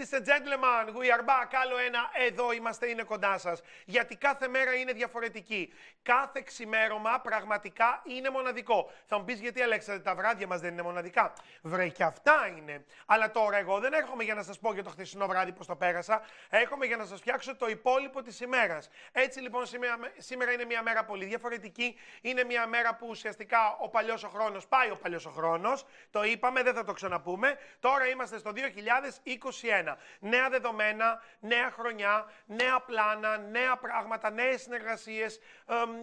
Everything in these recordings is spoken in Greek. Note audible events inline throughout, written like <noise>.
ladies and gentlemen, we are back. Άλλο ένα, εδώ είμαστε, είναι κοντά σας γιατί κάθε μέρα είναι διαφορετική. Κάθε ξημέρωμα πραγματικά είναι μοναδικό. Θα μου πεις γιατί Αλέξανδρε, τα βράδια μας δεν είναι μοναδικά. Βρε και αυτά είναι. Αλλά τώρα εγώ δεν έρχομαι για να σας πω για το χθεσινό βράδυ πώς το πέρασα. Έρχομαι για να σας φτιάξω το υπόλοιπο της ημέρας. Έτσι λοιπόν σήμερα, σήμερα είναι μια μέρα πολύ διαφορετική. Είναι μια μέρα που ουσιαστικά ο παλιός ο χρόνος πάει ο παλιός ο χρόνος. Το είπαμε, δεν θα το ξαναπούμε. Τώρα είμαστε στο 2021. Νέα δεδομένα, νέα χρονιά, νέα πλάνα, νέα πράγματα, νέες συνεργασίες.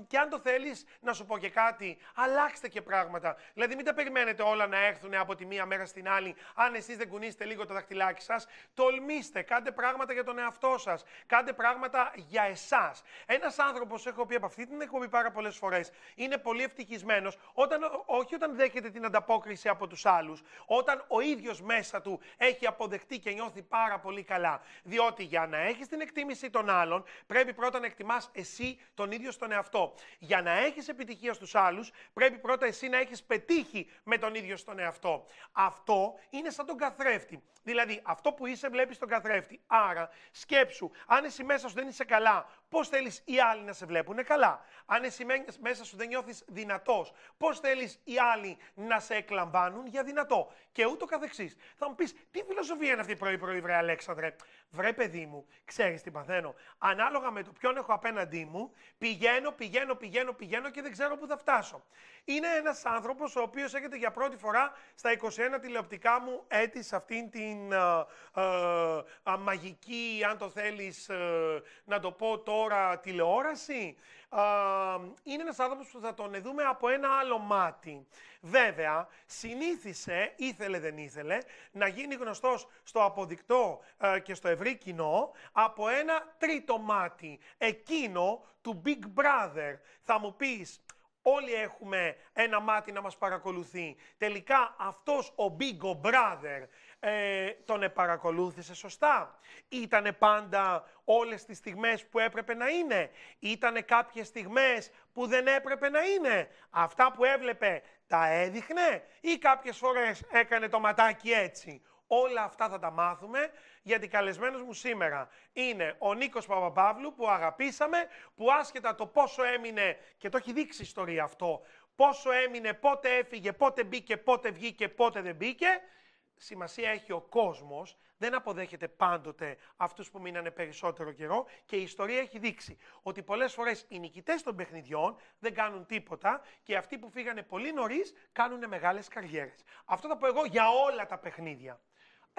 και αν το θέλεις, να σου πω και κάτι, αλλάξτε και πράγματα. Δηλαδή, μην τα περιμένετε όλα να έρθουν από τη μία μέρα στην άλλη. Αν εσείς δεν κουνήσετε λίγο το δαχτυλάκι σας, τολμήστε, κάντε πράγματα για τον εαυτό σας. Κάντε πράγματα για εσάς. Ένας άνθρωπος, έχω πει από αυτή την εκπομπή πάρα πολλές φορές, είναι πολύ ευτυχισμένος όταν, όχι όταν δέχεται την ανταπόκριση από τους άλλους, όταν ο ίδιος μέσα του έχει αποδεχτεί και νιώθει πάρα πολύ καλά. Διότι για να έχεις την εκτίμηση των άλλων, πρέπει πρώτα πρώτα να εκτιμάς εσύ τον ίδιο στον εαυτό. Για να έχεις επιτυχία στους άλλους, πρέπει πρώτα εσύ να έχεις πετύχει με τον ίδιο στον εαυτό. Αυτό είναι σαν τον καθρέφτη. Δηλαδή, αυτό που είσαι, βλέπεις τον καθρέφτη. Άρα, σκέψου, αν εσύ μέσα σου δεν είσαι καλά, πώς θέλεις οι άλλοι να σε βλέπουν καλά. Αν εσύ μέσα σου δεν νιώθεις δυνατός, πώς θέλεις οι άλλοι να σε εκλαμβάνουν για δυνατό. Και ούτω καθεξής. Θα μου πεις, τι φιλοσοφία είναι αυτή πρωί-πρωί, βρε Αλέξανδρε. Βρε, παιδί μου, ξέρεις τι παθαίνω. Ανάλογα με το ποιον έχω απέναντί μου, πηγαίνω, πηγαίνω, πηγαίνω, πηγαίνω και δεν ξέρω πού θα φτάσω. Είναι ένας άνθρωπος ο οποίος έρχεται για πρώτη φορά στα 21 τηλεοπτικά μου έτη σε αυτήν την ε, ε, ε, μαγική, αν το θέλεις να το πω, το τώρα τηλεόραση. είναι ένας άνθρωπος που θα τον δούμε από ένα άλλο μάτι. Βέβαια, συνήθισε, ήθελε δεν ήθελε, να γίνει γνωστός στο αποδεικτό ε, και στο ευρύ κοινό από ένα τρίτο μάτι, εκείνο του Big Brother. Θα μου πεις, όλοι έχουμε ένα μάτι να μας παρακολουθεί. Τελικά αυτός ο Big Brother ε, τον επαρακολούθησε σωστά. Ήτανε πάντα όλες τις στιγμές που έπρεπε να είναι. Ήτανε κάποιες στιγμές που δεν έπρεπε να είναι. Αυτά που έβλεπε τα έδειχνε ή κάποιες φορές έκανε το ματάκι έτσι. Όλα αυτά θα τα μάθουμε, γιατί καλεσμένος μου σήμερα είναι ο Νίκος Παπαπαύλου που αγαπήσαμε, που άσχετα το πόσο έμεινε, και το έχει δείξει η ιστορία αυτό, πόσο έμεινε, πότε έφυγε, πότε μπήκε, πότε βγήκε, πότε δεν μπήκε, σημασία έχει ο κόσμος, δεν αποδέχεται πάντοτε αυτούς που μείνανε περισσότερο καιρό και η ιστορία έχει δείξει ότι πολλές φορές οι νικητές των παιχνιδιών δεν κάνουν τίποτα και αυτοί που φύγανε πολύ νωρίς κάνουν μεγάλες καριέρες. Αυτό θα πω εγώ για όλα τα παιχνίδια.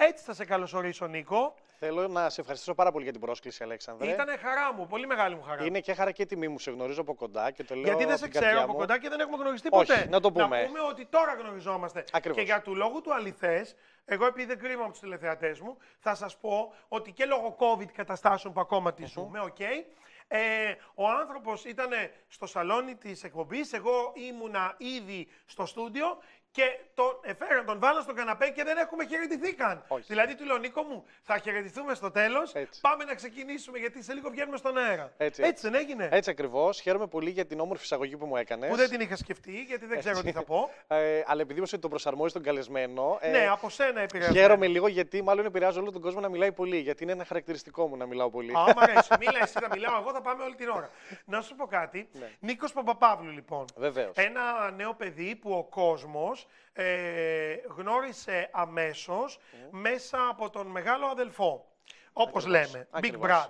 Έτσι θα σε καλωσορίσω, Νίκο. Θέλω να σε ευχαριστήσω πάρα πολύ για την πρόσκληση, Αλέξανδρε. Ήταν χαρά μου, πολύ μεγάλη μου χαρά. Είναι και χαρά και τιμή μου, σε γνωρίζω από κοντά και το λέω. Γιατί δεν σε ξέρω από κοντά και δεν έχουμε γνωριστεί Όχι, ποτέ. Να το πούμε. Να πούμε ότι τώρα γνωριζόμαστε. Ακριβώς. Και για του λόγου του αληθές, εγώ επειδή δεν κρίμα από τους τηλεθεατές μου, θα σας πω ότι και λόγω COVID καταστάσεων που ακόμα τη ζούμε, οκ. ε, ο άνθρωπος ήταν στο σαλόνι της εκπομπής, εγώ ήμουνα ήδη στο στούντιο και τον έφεραν, τον βάλαν στον καναπέ και δεν έχουμε χαιρετηθεί καν. Δηλαδή του λέω Νίκο μου, θα χαιρετηθούμε στο τέλος. Πάμε να ξεκινήσουμε γιατί σε λίγο βγαίνουμε στον αέρα. Έτσι, δεν έγινε. Έτσι ακριβώς. Χαίρομαι πολύ για την όμορφη εισαγωγή που μου έκανες. Που δεν την είχα σκεφτεί γιατί δεν έτσι. ξέρω τι θα πω. Ε, αλλά επειδή ότι τον προσαρμόζει τον καλεσμένο. Ε, ναι, από σένα επηρεάζει. Χαίρομαι λίγο γιατί μάλλον επηρεάζει όλο τον κόσμο να μιλάει πολύ. Γιατί είναι ένα χαρακτηριστικό μου να μιλάω πολύ. Α, αρέσει. <laughs> Μίλα εσύ θα μιλάω, εγώ θα πάμε όλη την ώρα. να σου πω κάτι. Ναι. Νίκος Παπαπαύλου λοιπόν. Ένα νέο παιδί που ο κόσμος ε, γνώρισε αμέσως μέσα από τον μεγάλο αδελφό, όπως λέμε, Big Brother.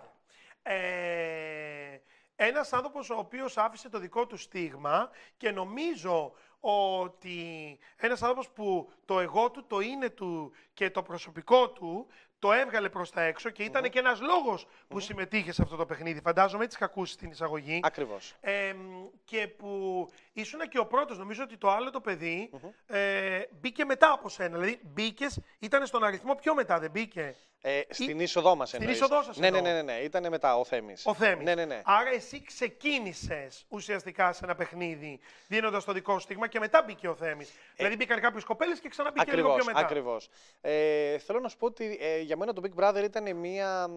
Ε, ένας άνθρωπος ο οποίος άφησε το δικό του στίγμα και νομίζω ότι ένας άνθρωπος που το εγώ του, το είναι του και το προσωπικό του το έβγαλε προς τα έξω και ηταν και ένας που συμμετείχε σε αυτό το παιχνίδι. Φαντάζομαι έτσι είχα ακούσει την εισαγωγή. Ακριβώς. και που ήσουν και ο πρώτος. Νομίζω ότι το άλλο το παιδι ε, μπήκε μετά από σένα. Δηλαδή μπήκες, ήταν στον αριθμό πιο μετά, δεν μπήκε. Ε, στην είσοδό μας Στην είσοδό σας. Ναι, ναι, ναι, ναι, ναι. ήταν μετά ο Θέμης. Ο Θέμης. Ναι, ναι, ναι. Άρα εσύ ξεκίνησες ουσιαστικά σε ένα παιχνίδι δίνοντας το δικό σου στίγμα και μετά μπήκε ο Θέμης. Ε, δηλαδή μπήκαν κάποιες κοπέλες και ξανά λίγο πιο μετά. Ακριβώς. Ε, θέλω να σου πω ότι για μένα το Big Brother ήταν μια.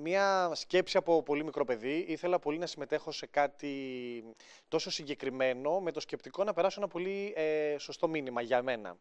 μια σκέψη από πολύ μικρό παιδί. Ήθελα πολύ να συμμετέχω σε κάτι τόσο συγκεκριμένο, με το σκεπτικό να περάσω ένα πολύ ε, σωστό μήνυμα για μένα.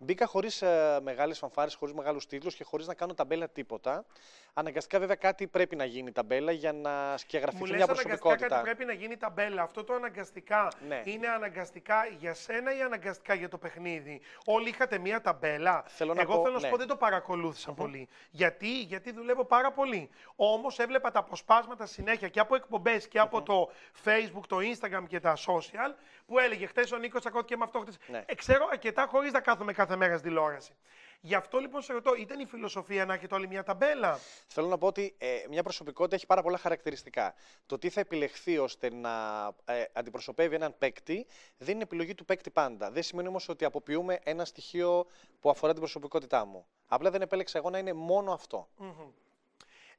Μπήκα χωρίς ε, μεγάλες μεγάλε φανφάρες, χωρίς μεγάλους τίτλους και χωρίς να κάνω ταμπέλα τίποτα. Αναγκαστικά, βέβαια, κάτι πρέπει να γίνει ταμπέλα για να σκεγγραφεί μια προσωπικότητα. Κάτι πρέπει να γίνει ταμπέλα. Αυτό το αναγκαστικά ναι. είναι αναγκαστικά για σένα ή αναγκαστικά για το παιχνίδι. Όλοι είχατε μια ταμπέλα. Θέλω Εγώ θέλω να σου ναι. πω δεν το παρακολουθησα πολύ. Γιατί? Γιατί δουλεύω πάρα πολύ. Όμως έβλεπα τα αποσπάσματα συνέχεια και από εκπομπές και απο το Facebook, το Instagram και τα social που έλεγε χθες ο Νίκος και με αυτό. χθε. Ναι. ξέρω αρκετά χωρίς να κάθομαι κάθε μέρα στην τηλεόραση. Γι' αυτό λοιπόν σε ρωτώ, ήταν η φιλοσοφία να έχετε όλη μια ταμπέλα. Θέλω να πω ότι ε, μια προσωπικότητα έχει πάρα πολλά χαρακτηριστικά. Το τι θα επιλεχθεί ώστε να ε, αντιπροσωπεύει έναν παίκτη δεν είναι επιλογή του παίκτη πάντα. Δεν σημαίνει όμως ότι αποποιούμε ένα στοιχείο που αφορά την προσωπικότητά μου. Απλά δεν επέλεξα εγώ να είναι μόνο αυτό.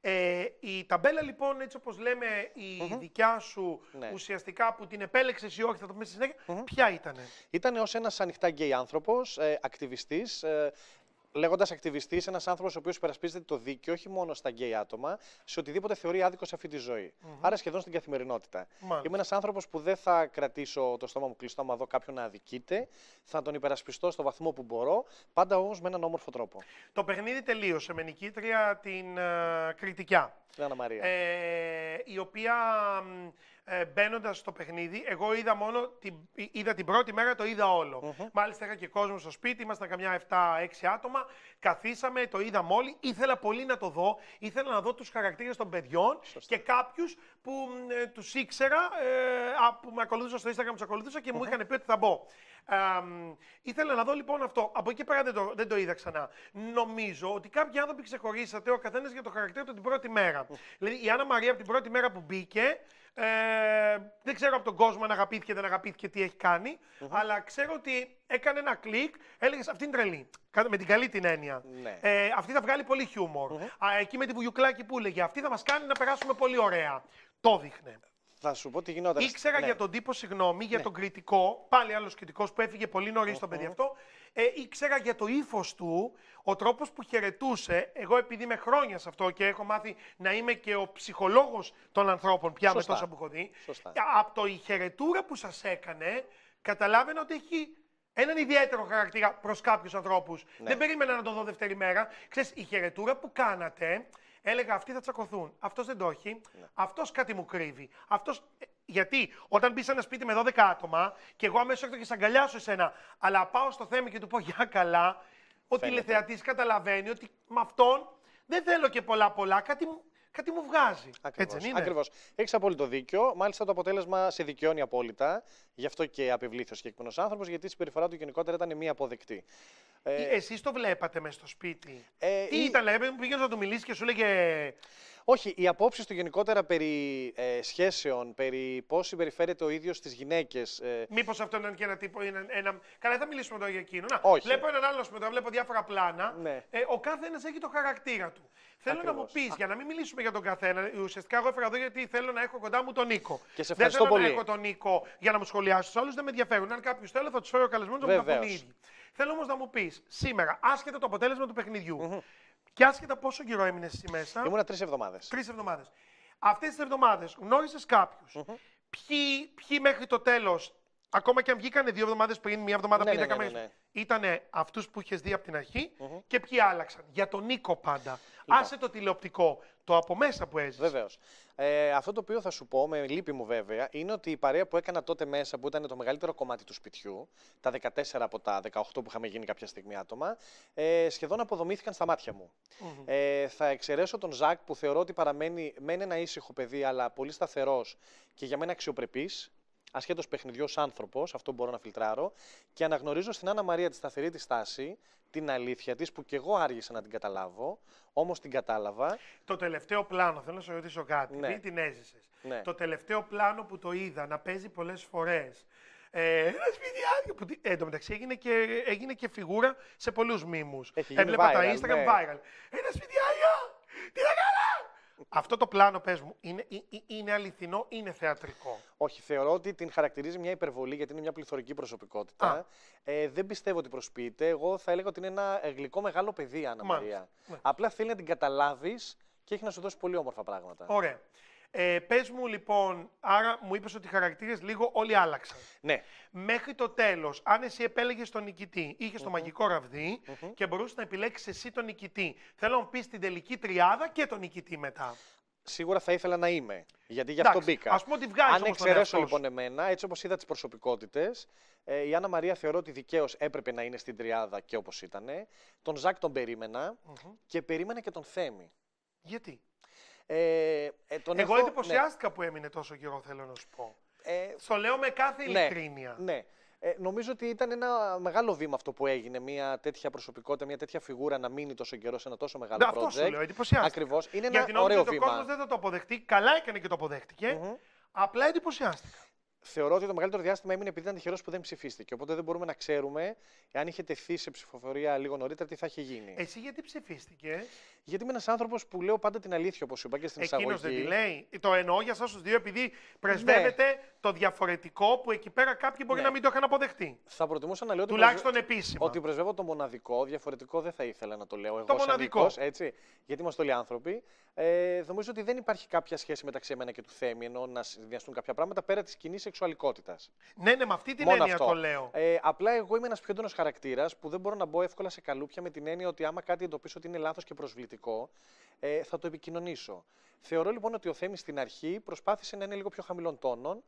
Ε, η ταμπέλα λοιπόν, έτσι όπως λέμε, η mm δικιά σου ναι. ουσιαστικά που την επέλεξες ή όχι, θα το πούμε στη συνέχεια, ποια ήτανε. Ήτανε ως ένας ανοιχτά γκέι άνθρωπος, ε, ε λέγοντας ακτιβιστής, ένας άνθρωπος ο οποίος υπερασπίζεται το δίκαιο όχι μόνο στα γκέι άτομα, σε οτιδήποτε θεωρεί άδικο σε αυτή τη ζωη Άρα σχεδόν στην καθημερινότητα. Είμαι ένας άνθρωπος που δεν θα κρατήσω το στόμα μου κλειστό άμα δω κάποιον να αδικείται. Θα τον υπερασπιστώ στο βαθμό που μπορώ, πάντα όμως με έναν όμορφο τρόπο. Το παιχνίδι τελείωσε με νικήτρια την uh, Την Ε, η οποία ε, μπαίνοντας στο παιχνίδι, εγώ είδα μόνο την, είδα την πρώτη μέρα, το είδα όλο. Μάλιστα, είχα και κόσμο στο σπίτι, ήμασταν καμιά 7-6 άτομα. Καθίσαμε, το είδα όλοι. Ήθελα πολύ να το δω. Ήθελα να δω τους χαρακτήρες των παιδιών και κάποιους που ε, τους ήξερα, ε, που με ακολούθησαν στο Instagram, τους ακολουθούσα και μου είχαν πει ότι θα μπω. ήθελα να δω λοιπόν αυτό. Από εκεί πέρα δεν το, δεν το είδα ξανά. Νομίζω ότι κάποιοι άνθρωποι ξεχωρίσατε, ο καθένας για το χαρακτήρα του την πρώτη μέρα. Mm Δηλαδή, η Άννα Μαρία από την πρώτη μέρα που μπήκε. Ε, δεν ξέρω από τον κόσμο αν αγαπήθηκε ή δεν αγαπήθηκε τι έχει αλλά ξέρω ότι έκανε ένα κλικ, έλεγες αυτήν την τρελή. Με την καλή την έννοια. Ναι. Ε, αυτή θα βγάλει πολύ εκεί με την βουλιουκλάκι που έλεγε, αυτή θα μας κάνει να περάσουμε πολύ ωραία. Το δείχνε. Θα σου πω τι γινόταν. Ήξερα ναι. για τον τύπο, συγγνώμη, για ναι. τον κριτικό, πάλι άλλος κριτικός που έφυγε πολύ νωρίς mm-hmm. παιδί αυτό, ε, ήξερα για το ύφος του, ο τρόπος που χαιρετούσε. Εγώ, επειδή είμαι χρόνια σε αυτό και έχω μάθει να είμαι και ο ψυχολόγος των ανθρώπων πια Σωστά. με τόσα που έχω δει. Σωστά. Από το η χαιρετούρα που σας έκανε, καταλάβαινα ότι έχει έναν ιδιαίτερο χαρακτήρα προς κάποιους ανθρώπους. Ναι. Δεν περίμενα να τον δω δεύτερη μέρα. Ξέρεις, η χαιρετούρα που κάνατε, έλεγα αυτοί θα τσακωθούν. Αυτός δεν το έχει. Ναι. Αυτός κάτι μου κρύβει. Αυτός ε, γιατί όταν μπεις σε ένα σπίτι με 12 άτομα και εγώ αμέσως έρχομαι και σε αγκαλιάσω εσένα, αλλά πάω στο θέμα και του πω για καλά, ο τηλεθεατής καταλαβαίνει ότι με αυτόν δεν θέλω και πολλά πολλά, κάτι, κάτι μου βγάζει. Ακριβώς. Έτσι είναι. Ακριβώς. Έχεις απόλυτο δίκιο. Μάλιστα το αποτέλεσμα σε δικαιώνει απόλυτα. Γι' αυτό και απευλήθη ο συγκεκριμένος άνθρωπος, γιατί η συμπεριφορά του γενικότερα ήταν μη αποδεκτή. Ε, Εσείς το βλέπατε μες στο σπίτι. Ε, Τι η... ήταν, δηλαδή, πήγαινε να του μιλήσεις και σου λέγε. Όχι, οι απόψεις του γενικότερα περί ε, σχέσεων, περί πώς συμπεριφέρεται ο ίδιος στις γυναίκες. Ε... Μήπως αυτό είναι και ένα τύπο. Είναι ένα... Καλά, δεν θα μιλήσουμε τώρα για εκείνο. Να, Όχι. Βλέπω έναν άλλο, πούμε, βλέπω διάφορα πλάνα. Ναι. Ε, ο κάθε ένα έχει το χαρακτήρα του. Θέλω να μου πει, για να μην μιλήσουμε για τον καθένα, ουσιαστικά εγώ έφερα εδώ γιατί θέλω να έχω κοντά μου τον Νίκο. Και σε δεν θέλω πολύ. να έχω τον Νίκο για να μου σχολιάσει τους άλλους, δεν με ενδιαφέρουν. Αν κάποιος θέλει, θα τους φέρω καλεσμένου να μου τα Θέλω όμως να μου πεις σήμερα, άσχετα το αποτέλεσμα του παιχνιδιού και άσχετα πόσο καιρό έμεινες εσύ μέσα. Ήμουνα τρεις εβδομάδες. Τρεις εβδομάδες. Αυτές τις εβδομάδες γνώρισες κάποιους. Mm -hmm. Ποιοι, ποιοι μέχρι το τέλος Ακόμα και αν βγήκανε δύο εβδομάδες πριν, μία εβδομάδα ναι, πριν, ναι, δέκα ναι, μέρες. Ήταν αυτούς που είχες δει από την αρχη mm-hmm. και ποιοι άλλαξαν. Για τον Νίκο πάντα. Λοιπόν. Άσε το τηλεοπτικό, το από μέσα που έζησες. Βεβαίως. Ε, αυτό το οποίο θα σου πω, με λύπη μου βέβαια, είναι ότι η παρέα που έκανα τότε μέσα, που ήταν το μεγαλύτερο κομμάτι του σπιτιού, τα 14 από τα 18 που είχαμε γίνει κάποια στιγμή άτομα, ε, σχεδόν αποδομήθηκαν στα μάτια μου. Ε, θα εξαιρέσω τον Ζακ που θεωρώ ότι παραμένει με ένα ήσυχο παιδί, αλλά πολύ σταθερός και για μένα αξιοπρεπής ασχέτως παιχνιδιό άνθρωπος, αυτό μπορώ να φιλτράρω, και αναγνωρίζω στην Άννα Μαρία τη σταθερή της στάση, την αλήθεια της, που κι εγώ άργησα να την καταλάβω, όμως την κατάλαβα. Το τελευταίο πλάνο, θέλω να σου ρωτήσω κάτι, ναι. την έζησες. Ναι. Το τελευταίο πλάνο που το είδα να παίζει πολλές φορές. Ε, ένα σπίτι που. Ε, μεταξύ έγινε και, έγινε και φιγούρα σε πολλούς μήμου. Έβλεπα τα Instagram ναι. viral. Ένα σπίτι αυτό το πλάνο, πες μου, είναι, είναι αληθινό, είναι θεατρικό. Όχι, θεωρώ ότι την χαρακτηρίζει μια υπερβολή γιατί είναι μια πληθωρική προσωπικότητα. Ε, δεν πιστεύω ότι προσποιείται. Εγώ θα έλεγα ότι είναι ένα γλυκό μεγάλο παιδί, Άννα ναι. Απλά θέλει να την καταλάβεις και έχει να σου δώσει πολύ όμορφα πράγματα. Ωραία. Ε, Πες μου λοιπόν, άρα μου είπες ότι οι χαρακτήρες λίγο όλοι άλλαξαν. Ναι. Μέχρι το τέλος, αν εσύ επέλεγες τον νικητή, είχες το μαγικό και μπορούσες να επιλέξεις εσύ τον νικητή. Θέλω να πεις την τελική τριάδα και τον νικητή μετά. Σίγουρα θα ήθελα να είμαι. Γιατί γι' αυτό μπήκα. Ας πούμε ότι βγάζει Αν εξαιρέσω λοιπόν εμένα, έτσι όπως είδα τις προσωπικότητες, ε, η Άννα Μαρία θεωρώ ότι δικαίως έπρεπε να είναι στην τριάδα και όπως ήταν. Τον Ζακ τον περιμενα και περίμενα και τον Θέμη. Γιατί. Ε, ε, τον Εγώ εντυπωσιάστηκα ναι. που έμεινε τόσο καιρό, θέλω να σου πω. Ε, Στο λέω με κάθε ναι, ειλικρίνεια. Ναι. Ε, νομίζω ότι ήταν ένα μεγάλο βήμα αυτό που έγινε. Μια τέτοια προσωπικότητα, μια τέτοια φιγούρα να μείνει τόσο καιρό σε ένα τόσο μεγάλο project. Ναι, αυτό σου λέω, εντυπωσιάστηκα. Ακριβώς. Είναι ένα ωραίο βήμα. Γιατί ο κόσμος δεν θα το αποδεχτεί. Καλά έκανε και το αποδέχτηκε. Απλά εντυπωσιάστηκα θεωρώ ότι το μεγαλύτερο διάστημα έμεινε επειδή ήταν τυχερός που δεν ψηφίστηκε. Οπότε δεν μπορούμε να ξέρουμε εάν είχε τεθεί σε ψηφοφορία λίγο νωρίτερα τι θα είχε γίνει. Εσύ γιατί ψηφίστηκε. Γιατί είμαι ένας άνθρωπος που λέω πάντα την αλήθεια, όπως είπα και στην Εκείνος εισαγωγή. Εκείνο δεν τη λέει. Το εννοώ για εσάς δύο, επειδή ναι. πρεσβεύεται το διαφορετικό που εκεί πέρα κάποιοι μπορεί ναι. να μην το είχαν αποδεχτεί. Θα προτιμούσα να λέω ότι. Τουλάχιστον προσ... επίσημα. Ότι πρεσβεύω το μοναδικό, διαφορετικό δεν θα ήθελα να το λέω εγώ. Το μοναδικό. Δικός, έτσι, γιατί είμαστε όλοι άνθρωποι. Ε, νομίζω ότι δεν υπάρχει κάποια σχέση μεταξύ εμένα και του Θέμη, ενώ να συνδυαστούν κάποια πράγματα πέρα της κοινής σεξουαλικότητας. Ναι, ναι, με αυτή την Μόνο έννοια αυτό. το λέω. Ε, απλά εγώ είμαι ένας πιο έντονος χαρακτήρας που δεν μπορώ να μπω εύκολα σε καλούπια με την έννοια ότι άμα κάτι εντοπίσω ότι είναι λάθος και προσβλητικό, ε, θα το επικοινωνήσω. Θεωρώ λοιπόν ότι ο Θέμης στην αρχή προσπάθησε να είναι λίγο πιο χαμηλών τόνων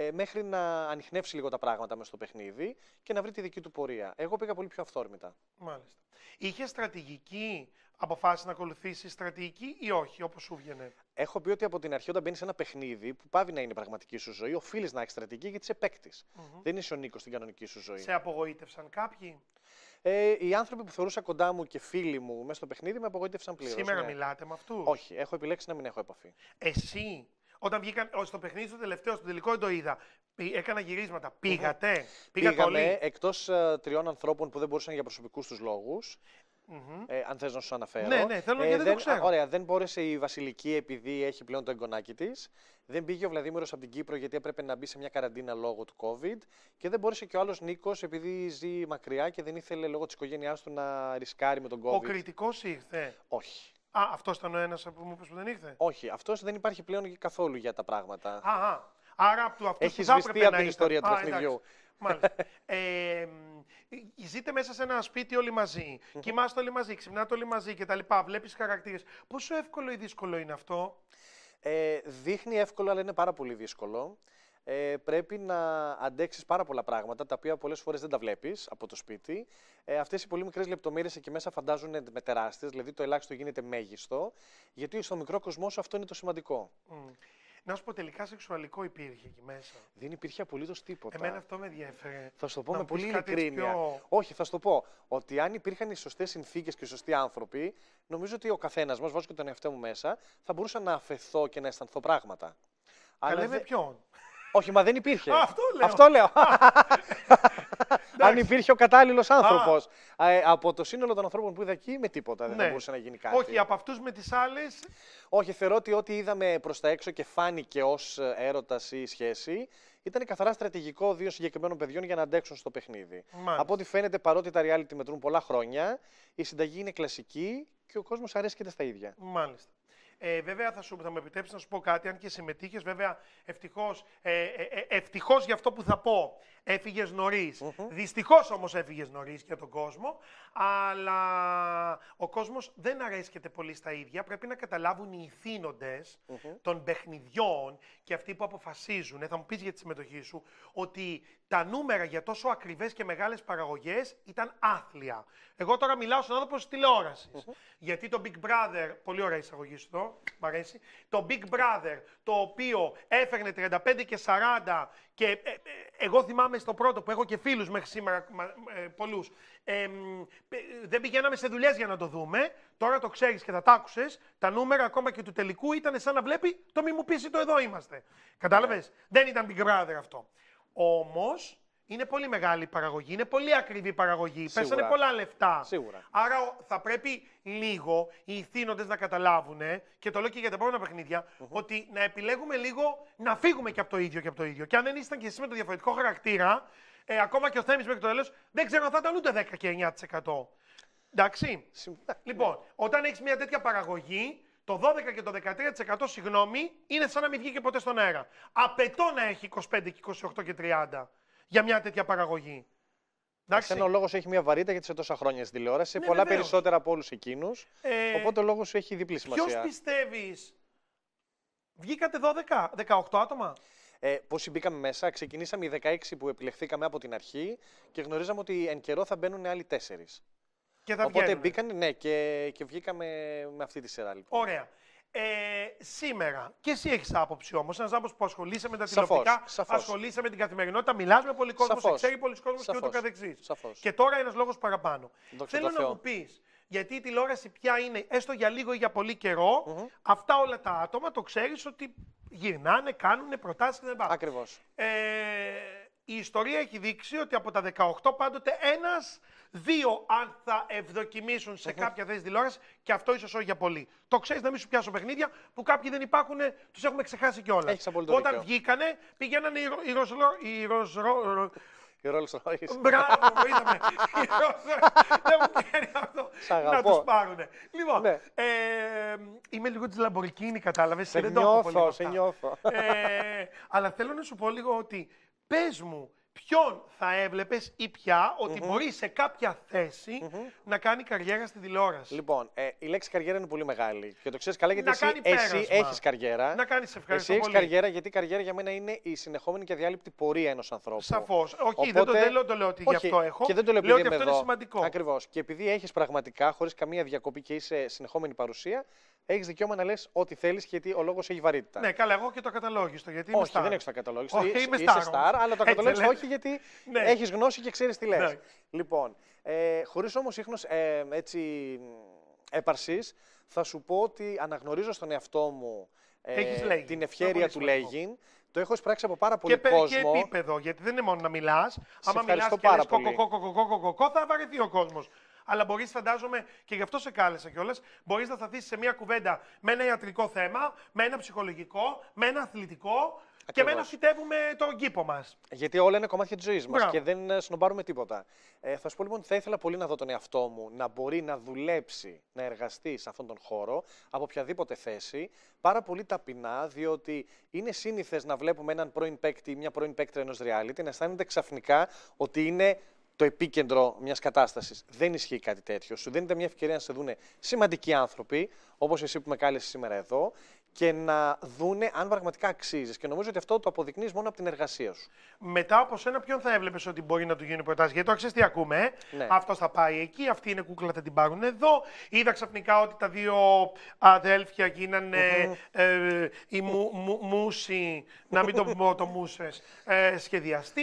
ε, μέχρι να ανοιχνεύσει λίγο τα πράγματα μέσα στο παιχνίδι και να βρει τη δική του πορεία. Εγώ πήγα πολύ πιο αυθόρμητα. Μάλιστα. Είχε στρατηγική αποφάση να ακολουθήσει στρατηγική ή όχι, όπως σου βγαίνει. Έχω πει ότι από την αρχή, όταν μπαίνει σε ένα παιχνίδι που πάβει να είναι η πραγματική σου ζωή, οφείλεις να έχεις στρατηγική γιατί είσαι παίκτης. Δεν είσαι ο Νίκος στην κανονική σου ζωή. Σε απογοήτευσαν κάποιοι. Ε, οι άνθρωποι που θεωρούσα κοντά μου και φίλοι μου μέσα στο παιχνίδι με απογοήτευσαν πλήρως. Σήμερα ναι. μιλάτε με αυτούς. Όχι, έχω επιλέξει να μην έχω επαφή. Εσύ όταν βγήκαν στο παιχνίδι, στο τελευταίο, στο τελικό δεν το είδα. Έκανα γυρίσματα. Πήγατε. Πήγατε όλοι. Εκτός ε, τριών ανθρώπων που δεν μπορούσαν για προσωπικούς τους λογου Ε, αν θες να σου αναφέρω. Ναι, ναι, θέλω ε, γιατί ε, δεν, δεν το ξέρω. ωραία, δεν μπόρεσε η Βασιλική επειδή έχει πλέον το εγγονάκι της. Δεν πήγε ο Βλαδίμηρο από την Κύπρο γιατί έπρεπε να μπει σε μια καραντίνα λόγω του COVID. Και δεν μπόρεσε και ο άλλος Νίκος επειδή ζει μακριά και δεν ήθελε λόγω της οικογένειάς του να ρισκάρει με τον COVID. Ο κριτικός ήρθε. Όχι. Α, αυτός ήταν ο ένας που μου είπες που δεν ήρθε. Όχι, αυτός δεν υπάρχει πλέον καθόλου για τα πράγματα. Α, Άρα από το αυτού Έχει από την ιστορία του παιχνιδιού. Μάλιστα. <laughs> ε, ζείτε μέσα σε ένα σπίτι όλοι μαζί. Κοιμάστε όλοι μαζί, ξυπνάτε όλοι μαζί κτλ. Βλέπεις χαρακτήρες. Πόσο εύκολο ή δύσκολο είναι αυτό. Ε, δείχνει εύκολο, αλλά είναι πάρα πολύ δύσκολο ε, πρέπει να αντέξεις πάρα πολλά πράγματα τα οποία πολλές φορές δεν τα βλέπεις από το σπίτι. Ε, Αυτές οι πολύ μικρές λεπτομέρειες εκεί μέσα φαντάζουν με τεράστιες, δηλαδή το ελάχιστο γίνεται μέγιστο, γιατί στο μικρό κοσμός σου αυτό είναι το σημαντικό. Να σου πω τελικά σεξουαλικό υπήρχε εκεί μέσα. Δεν υπήρχε απολύτως τίποτα. Εμένα αυτό με ενδιαφέρει. Θα σου το πω με πολύ ειλικρίνεια. Όχι, θα σου το πω. Ότι αν υπήρχαν οι σωστές συνθήκες και οι σωστοί άνθρωποι, νομίζω ότι ο καθένας μας, βάζω και τον εαυτό μου μέσα, θα μπορούσα να αφαιθώ και να αισθανθώ πράγματα. Αλλά ποιον. Όχι, μα δεν υπήρχε. Α, αυτό λέω. Αυτό λέω. <laughs> Αν υπήρχε ο κατάλληλος άνθρωπο. Ε, από το σύνολο των ανθρώπων που είδα εκεί, με τίποτα δεν θα ναι. μπορούσε να γίνει κάτι. Όχι, από αυτούς με τις άλλες. Όχι, θεωρώ ότι ό,τι είδαμε προς τα έξω και φάνηκε ως ε, έρωτας ή σχέση ήταν καθαρά στρατηγικό δύο συγκεκριμένων παιδιών για να αντέξουν στο παιχνίδι. Μάλιστα. Από ό,τι φαίνεται, παρότι τα reality μετρούν πολλά χρόνια, η συνταγή είναι κλασική και ο κόσμος αρέσκεται στα ίδια. Μάλιστα. Ε, βέβαια, θα, σου, θα μου επιτρέψεις να σου πω κάτι, αν και συμμετείχες, βέβαια, ευτυχώς ευτυχώς ε, ε, ε, για αυτό που θα πω, έφυγες νωρίς. Mm-hmm. Δυστυχώς όμως έφυγες νωρίς για τον κόσμο. Αλλά ο κόσμος δεν αρέσκεται πολύ στα ίδια. Πρέπει να καταλάβουν οι ηθήνοντες mm-hmm. των παιχνιδιών και αυτοί που αποφασίζουν. Θα μου πεις για τη συμμετοχή σου ότι τα νούμερα για τόσο ακριβές και μεγάλες παραγωγές ήταν άθλια. Εγώ τώρα μιλάω στον άνθρωπο της τηλεοραση Γιατί το Big Brother, πολύ ωραία εισαγωγή στο, το Big Brother, το οποίο έφερνε 35 και 40 και ε, ε, εγώ θυμάμαι στο πρώτο που έχω και φίλους μέχρι σήμερα ε, πολλούς, δεν πηγαίναμε σε δουλειές για να το δούμε, τώρα το ξέρεις και θα τα άκουσες, τα νούμερα ακόμα και του τελικού ήταν σαν να βλέπει το μη μου πείσει το εδώ είμαστε. Κατάλαβες, δεν ήταν Big Brother αυτό. Όμως, είναι πολύ μεγάλη η παραγωγή, είναι πολύ ακριβή η παραγωγή. Σίγουρα. Πέσανε πολλά λεφτά. Σίγουρα. Άρα θα πρέπει λίγο οι ηθήνοντες να καταλάβουν, και το λέω και για τα επόμενα ότι να επιλέγουμε λίγο να φύγουμε και από το ίδιο και από το ίδιο. Και αν δεν ήσταν και εσείς με το διαφορετικό χαρακτήρα, ε, ακόμα και ο Θέμης μέχρι το τέλος, δεν ξέρω αν θα ήταν ούτε 10 και 9%. Εντάξει. λοιπόν, όταν έχεις μια τέτοια παραγωγή, το 12 και το 13% συγγνώμη είναι σαν να μην βγήκε ποτέ στον αέρα. Απαιτώ να έχει 25 και 28 και 30 για μια τέτοια παραγωγή. Εντάξει. Ένα ο λόγος έχει μια βαρύτητα γιατί σε τόσα χρόνια στην τηλεόραση. Ναι, πολλά περισσότερα από όλους εκείνους. Ε, οπότε ο λόγος σου έχει διπλή σημασία. Ποιος πιστεύεις. Βγήκατε 12, 18 άτομα. Ε, Πώς μπήκαμε μέσα, ξεκινήσαμε οι 16 που επιλεχθήκαμε από την αρχή και γνωρίζαμε ότι εν καιρό θα μπαίνουν άλλοι 4. Οπότε βγαίνουμε. μπήκαν, ναι, και, και βγήκαμε με αυτή τη σειρά λοιπόν. Ωραία. Ε, σήμερα, και εσύ έχεις άποψη όμως, ένας άνθρωπος που ασχολείσαι με τα τηλεοπτικά, ασχολείσαι με την καθημερινότητα, μιλάς με πολλοί κόσμο, σε ξέρει πολλοί κόσμο και ούτω καθεξής. Και τώρα ένας λόγος παραπάνω. Δόξα Θέλω να μου πεις, γιατί η τηλεόραση πια είναι έστω για λίγο ή για πολύ καιρό, αυτά όλα τα άτομα το ξέρεις ότι γυρνάνε, κάνουν προτάσει πάνε. Ακριβώς. Ε, η ιστορία έχει δείξει ότι από τα 18 πάντοτε ένας, δύο αν θα ευδοκιμήσουν σε κάποια θέση τηλεόρασης και αυτό ίσως όχι για πολύ. Το ξέρεις να μην σου πιάσω παιχνίδια που κάποιοι δεν υπάρχουν, τους έχουμε ξεχάσει κιόλας. Όταν βγήκανε, πηγαίνανε οι, Ροζρό. οι Ροζρό. Οι Ροζρό. Μπράβο, Οι Οι Ροζρό. Δεν μου κάνει αυτό να τους πάρουν. Λοιπόν, ναι. ε, είμαι λίγο της λαμπορική, κατάλαβε. δεν νιώθω, σε νιώθω. Ε, αλλά θέλω να σου πω λίγο ότι Πες μου ποιον θα έβλεπες ή πια ότι μπορεί σε κάποια θέση να κάνει καριέρα στην τηλεόραση. Λοιπόν, ή πια ότι μπορεί σε κάποια να κάνει καριέρα στη τηλεόραση. Λοιπόν, ε, η λέξη καριέρα είναι πολύ μεγάλη και το ξέρεις καλά γιατί εσύ, έχεις καριέρα. Να κάνεις ευχαριστώ Εσύ έχεις καριέρα γιατί η καριέρα για μένα είναι η συνεχόμενη και αδιάλειπτη πορεία ενός ανθρώπου. Σαφώς. Όχι, δεν, το, δεν λέω, το λέω ότι γι' αυτό έχω. Και δεν το λέω, λέω ότι αυτό εδώ. είναι σημαντικό. Ακριβώς. Και επειδή έχεις πραγματικά χωρίς καμία διακοπή και είσαι συνεχόμενη παρουσία, έχεις δικαίωμα να λες ό,τι θέλεις γιατί ο λόγος έχει βαρύτητα. Ναι, καλά, εγώ και το καταλόγιστο. Γιατί όχι, δεν έχεις το καταλόγιστο. Όχι, είμαι star, αλλά το καταλόγιστο όχι γιατί ναι. έχεις γνώση και ξέρεις τι λες. Ναι. Λοιπόν, ε, χωρίς όμως ίχνος ε, έτσι έπαρσης, θα σου πω ότι αναγνωρίζω στον εαυτό μου ε, την ευχέρεια του Λέγιν. Το έχω εισπράξει από πάρα πολύ και, κόσμο. Και επίπεδο, γιατί δεν είναι μόνο να μιλάς. Αν μιλάς και κόσμος αλλά μπορείς, φαντάζομαι, και γι' αυτό σε κάλεσα κιόλας, μπορείς να σταθεί σε μια κουβέντα με ένα ιατρικό θέμα, με ένα ψυχολογικό, με ένα αθλητικό. Και ένα φυτεύουμε τον κήπο μας. Γιατί όλα είναι κομμάτια της ζωής μας και δεν ε, σνομπάρουμε τίποτα. Ε, θα σου πω λοιπόν θα ήθελα πολύ να δω τον εαυτό μου να μπορεί να δουλέψει, να εργαστεί σε αυτόν τον χώρο από οποιαδήποτε θέση. Πάρα πολύ ταπεινά, διότι είναι σύνηθες να βλέπουμε έναν πρώην παίκτη ή μια πρώην παίκτρια ενός reality να αισθάνεται ξαφνικά ότι είναι το επίκεντρο μιας κατάστασης. Δεν ισχύει κάτι τέτοιο. Σου δίνεται μια ευκαιρία να σε δούνε σημαντικοί άνθρωποι, όπως εσύ που με κάλεσες σήμερα εδώ, και να δούνε αν πραγματικά αξίζεις. Και νομίζω ότι αυτό το αποδεικνύεις μόνο από την εργασία σου. Μετά από σένα, ποιον θα έβλεπες ότι μπορεί να του γίνει προτάσεις. Γιατί το ξέρεις τι ακούμε. Ε? Ναι. Αυτό θα πάει εκεί, αυτή είναι κούκλα, θα την πάρουν εδώ. Είδα ξαφνικά ότι τα δύο αδέλφια γίνανε η ε, να μην το πω το μουσε, ε, σχεδιαστή.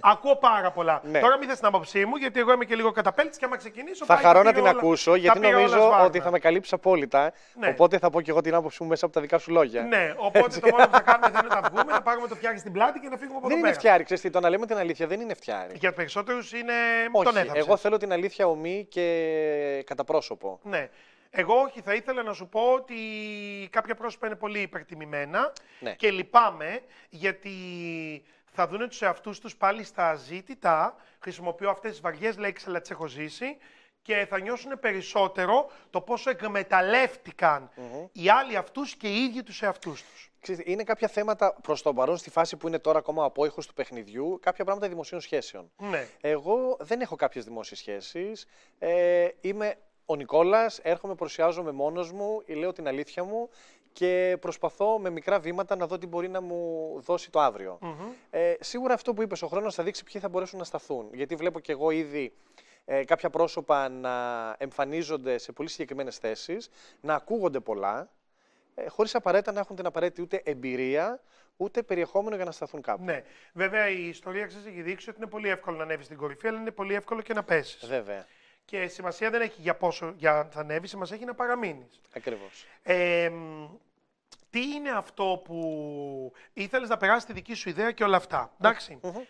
Ακούω πάρα πολλά. Ναι. Τώρα μην θες την άποψή μου, γιατί εγώ είμαι και λίγο καταπέλτης και άμα ξεκινήσω. Θα χαρώ να την ακούσω, γιατί νομίζω ότι θα με καλύψει απόλυτα. Ναι. Οπότε θα πω και εγώ την άποψή μου μέσα τα δικά σου λόγια. Ναι, οπότε το μόνο που θα κάνουμε θα είναι να βγούμε, να πάρουμε το φτιάρι στην πλάτη και να φύγουμε από δεν εδώ. Δεν είναι φτιάρι, ξέρεις το να λέμε την αλήθεια δεν είναι φτιάρι. Για του περισσότερους είναι. Όχι, τον έθαψες. Εγώ θέλω την αλήθεια ομή και κατά πρόσωπο. Ναι. Εγώ όχι, θα ήθελα να σου πω ότι κάποια πρόσωπα είναι πολύ υπερτιμημένα ναι. και λυπάμαι γιατί θα δουν τους εαυτούς τους πάλι στα ζήτητα. Χρησιμοποιώ αυτές τις βαριές λέξεις, αλλά τις έχω ζήσει και θα νιώσουν περισσότερο το πόσο εκμεταλλεύτηκαν οι άλλοι αυτούς και οι ίδιοι τους εαυτούς τους. Είναι κάποια θέματα προς το παρόν, στη φάση που είναι τώρα ακόμα ο απόϊχος του παιχνιδιού, κάποια πράγματα δημοσίων σχέσεων. Ναι. Εγώ δεν έχω κάποιες δημόσιες σχέσεις. Ε, είμαι ο Νικόλας, έρχομαι, παρουσιάζομαι μόνος μου, λέω την αλήθεια μου και προσπαθώ με μικρά βήματα να δω τι μπορεί να μου δώσει το αύριο. ε, σίγουρα αυτό που είπες, ο χρόνος θα δείξει ποιοι θα μπορέσουν να σταθούν. Γιατί βλέπω κι εγώ ήδη ε, κάποια πρόσωπα να εμφανίζονται σε πολύ συγκεκριμένες θέσεις, να ακούγονται πολλά, ε, χωρίς απαραίτητα να έχουν την απαραίτητη ούτε εμπειρία, ούτε περιεχόμενο για να σταθούν κάπου. Ναι. Βέβαια, η ιστορία σα έχει δείξει ότι είναι πολύ εύκολο να ανέβεις στην κορυφή, αλλά είναι πολύ εύκολο και να πέσεις. Βέβαια. Και σημασία δεν έχει για πόσο για θα ανέβεις, σημασία έχει να παραμείνεις. Ακριβώς. Ε, τι είναι αυτό που ήθελες να περάσεις τη δική σου ιδέα και όλα αυτά. Α,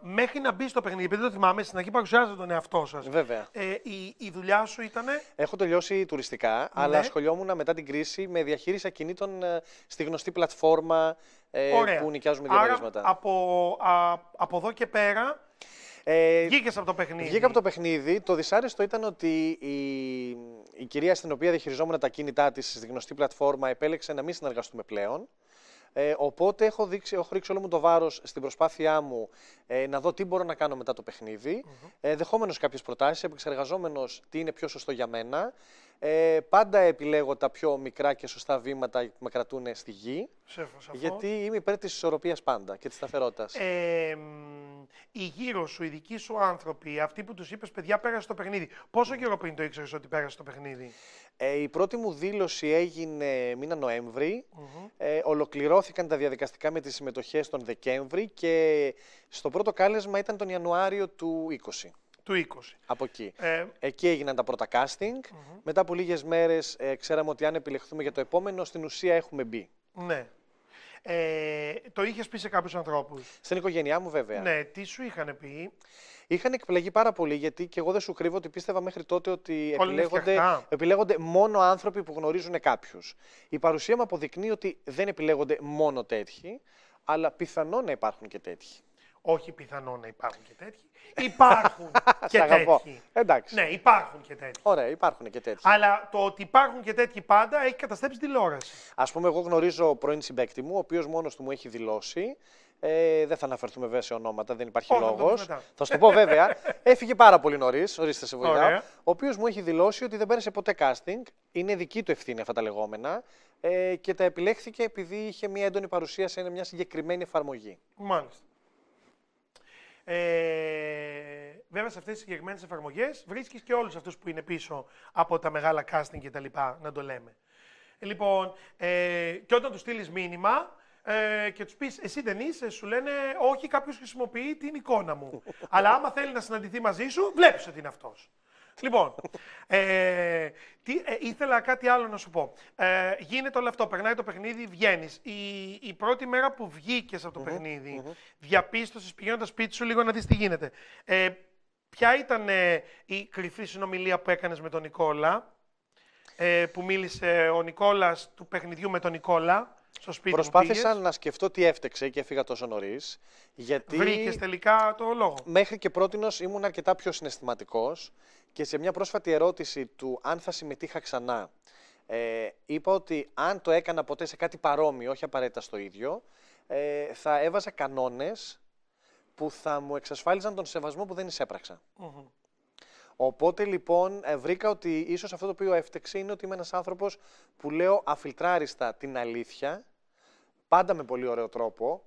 μέχρι να μπεις στο παιχνίδι, επειδή το θυμάμαι, στην αρχή παρουσιάζεται τον εαυτό σας. Βέβαια. Ε, η, η δουλειά σου ήταν. Έχω τελειώσει τουριστικά, αλλά ναι. ασχολιόμουν μετά την κρίση με διαχείριση ακινήτων ε, στη γνωστή πλατφόρμα ε, που νοικιάζουμε διαμερίσματα. Από, από εδώ και πέρα ε, Βγήκες από το παιχνίδι. Βγήκα από το παιχνίδι. Το δυσάρεστο ήταν ότι η, η κυρία στην οποία διαχειριζόμουν τα κίνητά της στη γνωστή πλατφόρμα επέλεξε να μην συνεργαστούμε πλέον. Ε, οπότε έχω, δείξει, έχω ρίξει όλο μου το βάρος στην προσπάθειά μου ε, να δω τι μπορώ να κάνω μετά το παιχνίδι. Mm -hmm. ε, Δεχόμενος κάποιες προτάσεις, επεξεργαζόμενος τι είναι πιο σωστό για μένα. Ε, πάντα επιλέγω τα πιο μικρά και σωστά βήματα που με κρατούν στη γη. Σέφω, γιατί είμαι υπέρ της ισορροπίας πάντα και της σταθερότητας. Ε, οι γύρω σου, οι δικοί σου άνθρωποι, αυτοί που τους είπες, παιδιά, πέρασε το παιχνίδι. Πόσο καιρό πριν το ήξερες ότι πέρασε το παιχνίδι, ε, Η πρώτη μου δήλωση έγινε μήνα Νοέμβρη. ε, ολοκληρώθηκαν τα διαδικαστικά με τις συμμετοχές τον Δεκέμβρη και στο πρώτο κάλεσμα ήταν τον Ιανουάριο του 20. 20. Από εκεί. Ε, εκεί έγιναν τα πρώτα casting. Μετά από λίγες μέρες ε, ξέραμε ότι αν επιλεχθούμε για το επόμενο, στην ουσία έχουμε μπει. Ναι. Ε, το είχες πει σε κάποιους ανθρώπους. Στην οικογένειά μου, βέβαια. Ναι, τι σου είχαν πει. Είχαν εκπλαγεί πάρα πολύ γιατί και εγώ δεν σου κρύβω ότι πίστευα μέχρι τότε ότι επιλέγονται, επιλέγονται μόνο άνθρωποι που γνωρίζουν κάποιους. Η παρουσία μου αποδεικνύει ότι δεν επιλέγονται μόνο τέτοιοι, αλλά πιθανόν να υπάρχουν και τέτοιοι. Όχι πιθανό να υπάρχουν και τέτοιοι. Υπάρχουν <laughs> και τέτοιοι. Εντάξει. Ναι, υπάρχουν και τέτοιοι. Ωραία, υπάρχουν και τέτοιοι. Αλλά το ότι υπάρχουν και τέτοιοι πάντα έχει καταστρέψει τηλεόραση. Ας πούμε, εγώ γνωρίζω πρώην συμπέκτη μου, ο οποίος μόνος του μου έχει δηλώσει. Ε, δεν θα αναφερθούμε βέβαια σε ονόματα, δεν υπάρχει λόγο. Θα σου το πω βέβαια. <laughs> Έφυγε πάρα πολύ νωρίς, ορίστε σε βουλιά, Ο οποίος μου έχει δηλώσει ότι δεν πέρασε ποτέ casting. Είναι δική του ευθύνη αυτά τα λεγόμενα. Ε, και τα επιλέχθηκε επειδή είχε μια έντονη παρουσία σε μια συγκεκριμένη εφαρμογή. Μάλιστα. Ε, βέβαια, σε αυτές τις συγκεκριμένες εφαρμογές βρίσκεις και όλους αυτούς που είναι πίσω από τα μεγάλα casting λοιπά Να το λέμε. Ε, λοιπόν, ε, και όταν τους στείλεις μήνυμα ε, και τους πεις Εσύ δεν είσαι, σου λένε Όχι, κάποιος χρησιμοποιεί την εικόνα μου. <laughs> Αλλά άμα θέλει να συναντηθεί μαζί σου, βλέπεις ότι είναι αυτός. Λοιπόν, ε, τι, ε, ήθελα κάτι άλλο να σου πω. Ε, γίνεται όλο αυτό, περνάει το παιχνίδι, βγαίνεις. Η, η πρώτη μέρα που βγήκες από το mm-hmm, παιχνίδι, mm-hmm. hmm πηγαίνοντας σπίτι σου λίγο να δεις τι γίνεται. Ε, ποια ήταν ε, η κρυφή συνομιλία που έκανες με τον Νικόλα, ε, που μίλησε ο Νικόλας του παιχνιδιού με τον Νικόλα. Στο σπίτι Προσπάθησα να σκεφτώ τι έφτεξε και έφυγα τόσο νωρίς. Γιατί... Βρήκες τελικά το λόγο. Μέχρι και πρώτη ήμουν αρκετά πιο συναισθηματικός και σε μια πρόσφατη ερώτηση του αν θα συμμετείχα ξανά, ε, είπα ότι αν το έκανα ποτέ σε κάτι παρόμοιο, όχι απαραίτητα στο ίδιο, ε, θα έβαζα κανόνες που θα μου εξασφάλιζαν τον σεβασμό που δεν εισέπραξα. Οπότε λοιπόν ε, βρήκα ότι ίσως αυτό το οποίο έφτεξε είναι ότι είμαι ένας άνθρωπος που λέω αφιλτράριστα την αλήθεια, πάντα με πολύ ωραίο τρόπο,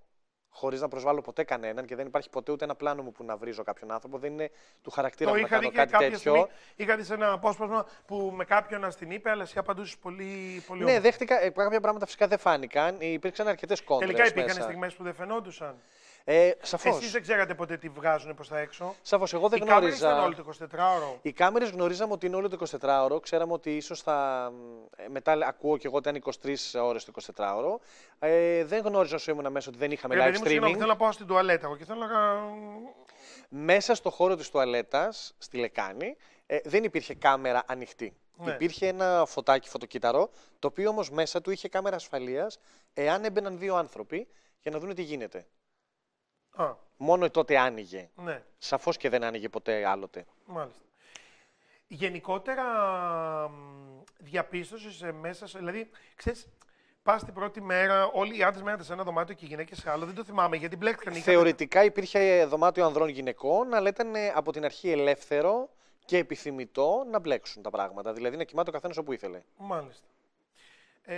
χωρίς να προσβάλλω ποτέ κανέναν και δεν υπάρχει ποτέ ούτε ένα πλάνο μου που να βρίζω κάποιον άνθρωπο. Δεν είναι του χαρακτήρα το μου να κάνω κάτι τέτοιο. είχα σε ένα απόσπασμα που με κάποιον να την είπε, αλλά εσύ απαντούσες πολύ, πολύ Ναι, δέχτηκα. Ε, κάποια πράγματα φυσικά δεν φάνηκαν. Υπήρξαν αρκετές κόντρες. Τελικά υπήρχαν στιγμές που δεν φαινόντουσαν. Ε, Εσείς δεν ξέρατε ποτέ τι βγάζουν προς τα έξω. Σαφώς. Εγώ δεν Οι γνώριζα. Ήταν όλο το 24ωρο. Οι κάμερες γνωρίζαμε ότι είναι όλο το 24ωρο. Ξέραμε ότι ίσως θα. Ε, μετά ακούω και εγώ ότι ήταν 23 ώρες το 24ωρο. Ε, δεν γνώριζα όσο ήμουν μέσα ότι δεν είχαμε ε, live streaming. Δεν θέλω να πάω στην τουαλέτα εγώ και Μέσα στο χώρο της τουαλέτας, στη λεκάνη, ε, δεν υπήρχε κάμερα ανοιχτή. Ναι. Υπήρχε ένα φωτάκι φωτοκύτταρο, το οποίο όμως μέσα του είχε κάμερα ασφαλείας, εάν έμπαιναν δύο άνθρωποι για να δουν τι γίνεται. Α. Μόνο τότε άνοιγε. Ναι. Σαφώς και δεν άνοιγε ποτέ άλλοτε. Μάλιστα. Γενικότερα διαπίστωσε μέσα. Δηλαδή, ξέρεις, πας την πρώτη μέρα, όλοι οι άντρες μένατε σε ένα δωμάτιο και οι γυναίκες σε άλλο. Δεν το θυμάμαι γιατί μπλέκτηκαν. Θεωρητικά υπήρχε δωμάτιο ανδρών-γυναικών, αλλά ήταν από την αρχή ελεύθερο και επιθυμητό να μπλέξουν τα πράγματα. Δηλαδή να κοιμάται ο καθένας όπου ήθελε. Μάλιστα. Ε,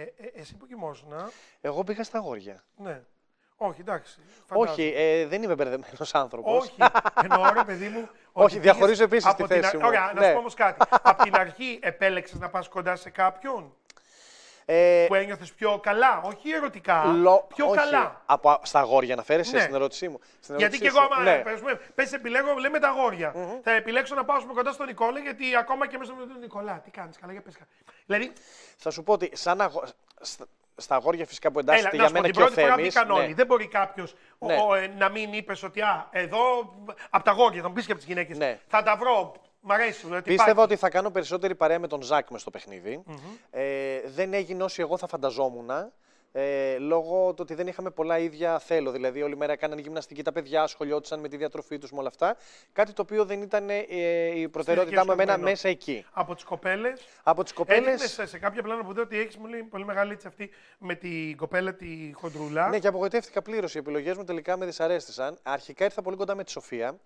ε, εσύ που κοιμόσουν, Εγώ πήγα στα αγόρια. Ναι. Όχι, εντάξει. Φαντάζομαι. Όχι, ε, δεν είμαι μπερδεμένος άνθρωπος. Όχι, εννοώ ρε παιδί μου. <laughs> Όχι, διαχωρίζω επίσης τη θέση μου. Ωραία, να σου ναι. πω όμως κάτι. από την αρχή επέλεξες να πας κοντά σε κάποιον. Ε, που ένιωθες πιο καλά, όχι ερωτικά. Λο... Πιο όχι. καλά. Από, στα αγόρια αναφέρεσαι ναι. στην ερώτησή μου. Στην γιατί και εγώ, άμα ναι. πε, επιλέγω, λέμε τα αγόρια. Θα επιλέξω να πάω κοντά στον Νικόλα, γιατί ακόμα και μέσα με τον Νικόλα. Τι κάνεις, καλά, για πες. Δηλαδή... Θα σου πω ότι σαν αγο στα αγόρια φυσικά που εντάσσεται Έλα, για μένα και ο Θέμης. Ναι. Δεν μπορεί κάποιος ναι. ε, να μην είπε ότι α, εδώ από τα αγόρια, θα μου πεις και από τις γυναίκες. Ναι. Θα τα βρω. Μ' αρέσει. Δηλαδή Πίστευα ότι θα κάνω περισσότερη παρέα με τον Ζακ μες στο παιχνίδι. ε, δεν έγινε όσοι εγώ θα φανταζόμουν ε, λόγω του ότι δεν είχαμε πολλά ίδια θέλω. Δηλαδή, όλη μέρα έκαναν γυμναστική τα παιδιά, ασχολιόντουσαν με τη διατροφή τους με όλα αυτά. Κάτι το οποίο δεν ήταν ε, η προτεραιότητά μου εμένα μέσα εκεί. Από τις κοπέλες. Από τις κοπέλες. Σε, σε κάποια πλάνα που δεν ότι έχεις πολύ, πολύ μεγάλη έτσι αυτή με την κοπέλα τη χοντρούλα. Ναι, και απογοητεύτηκα πλήρως. Οι επιλογές μου τελικά με δυσαρέστησαν. Αρχικά ήρθα πολύ κοντά με τη Σοφία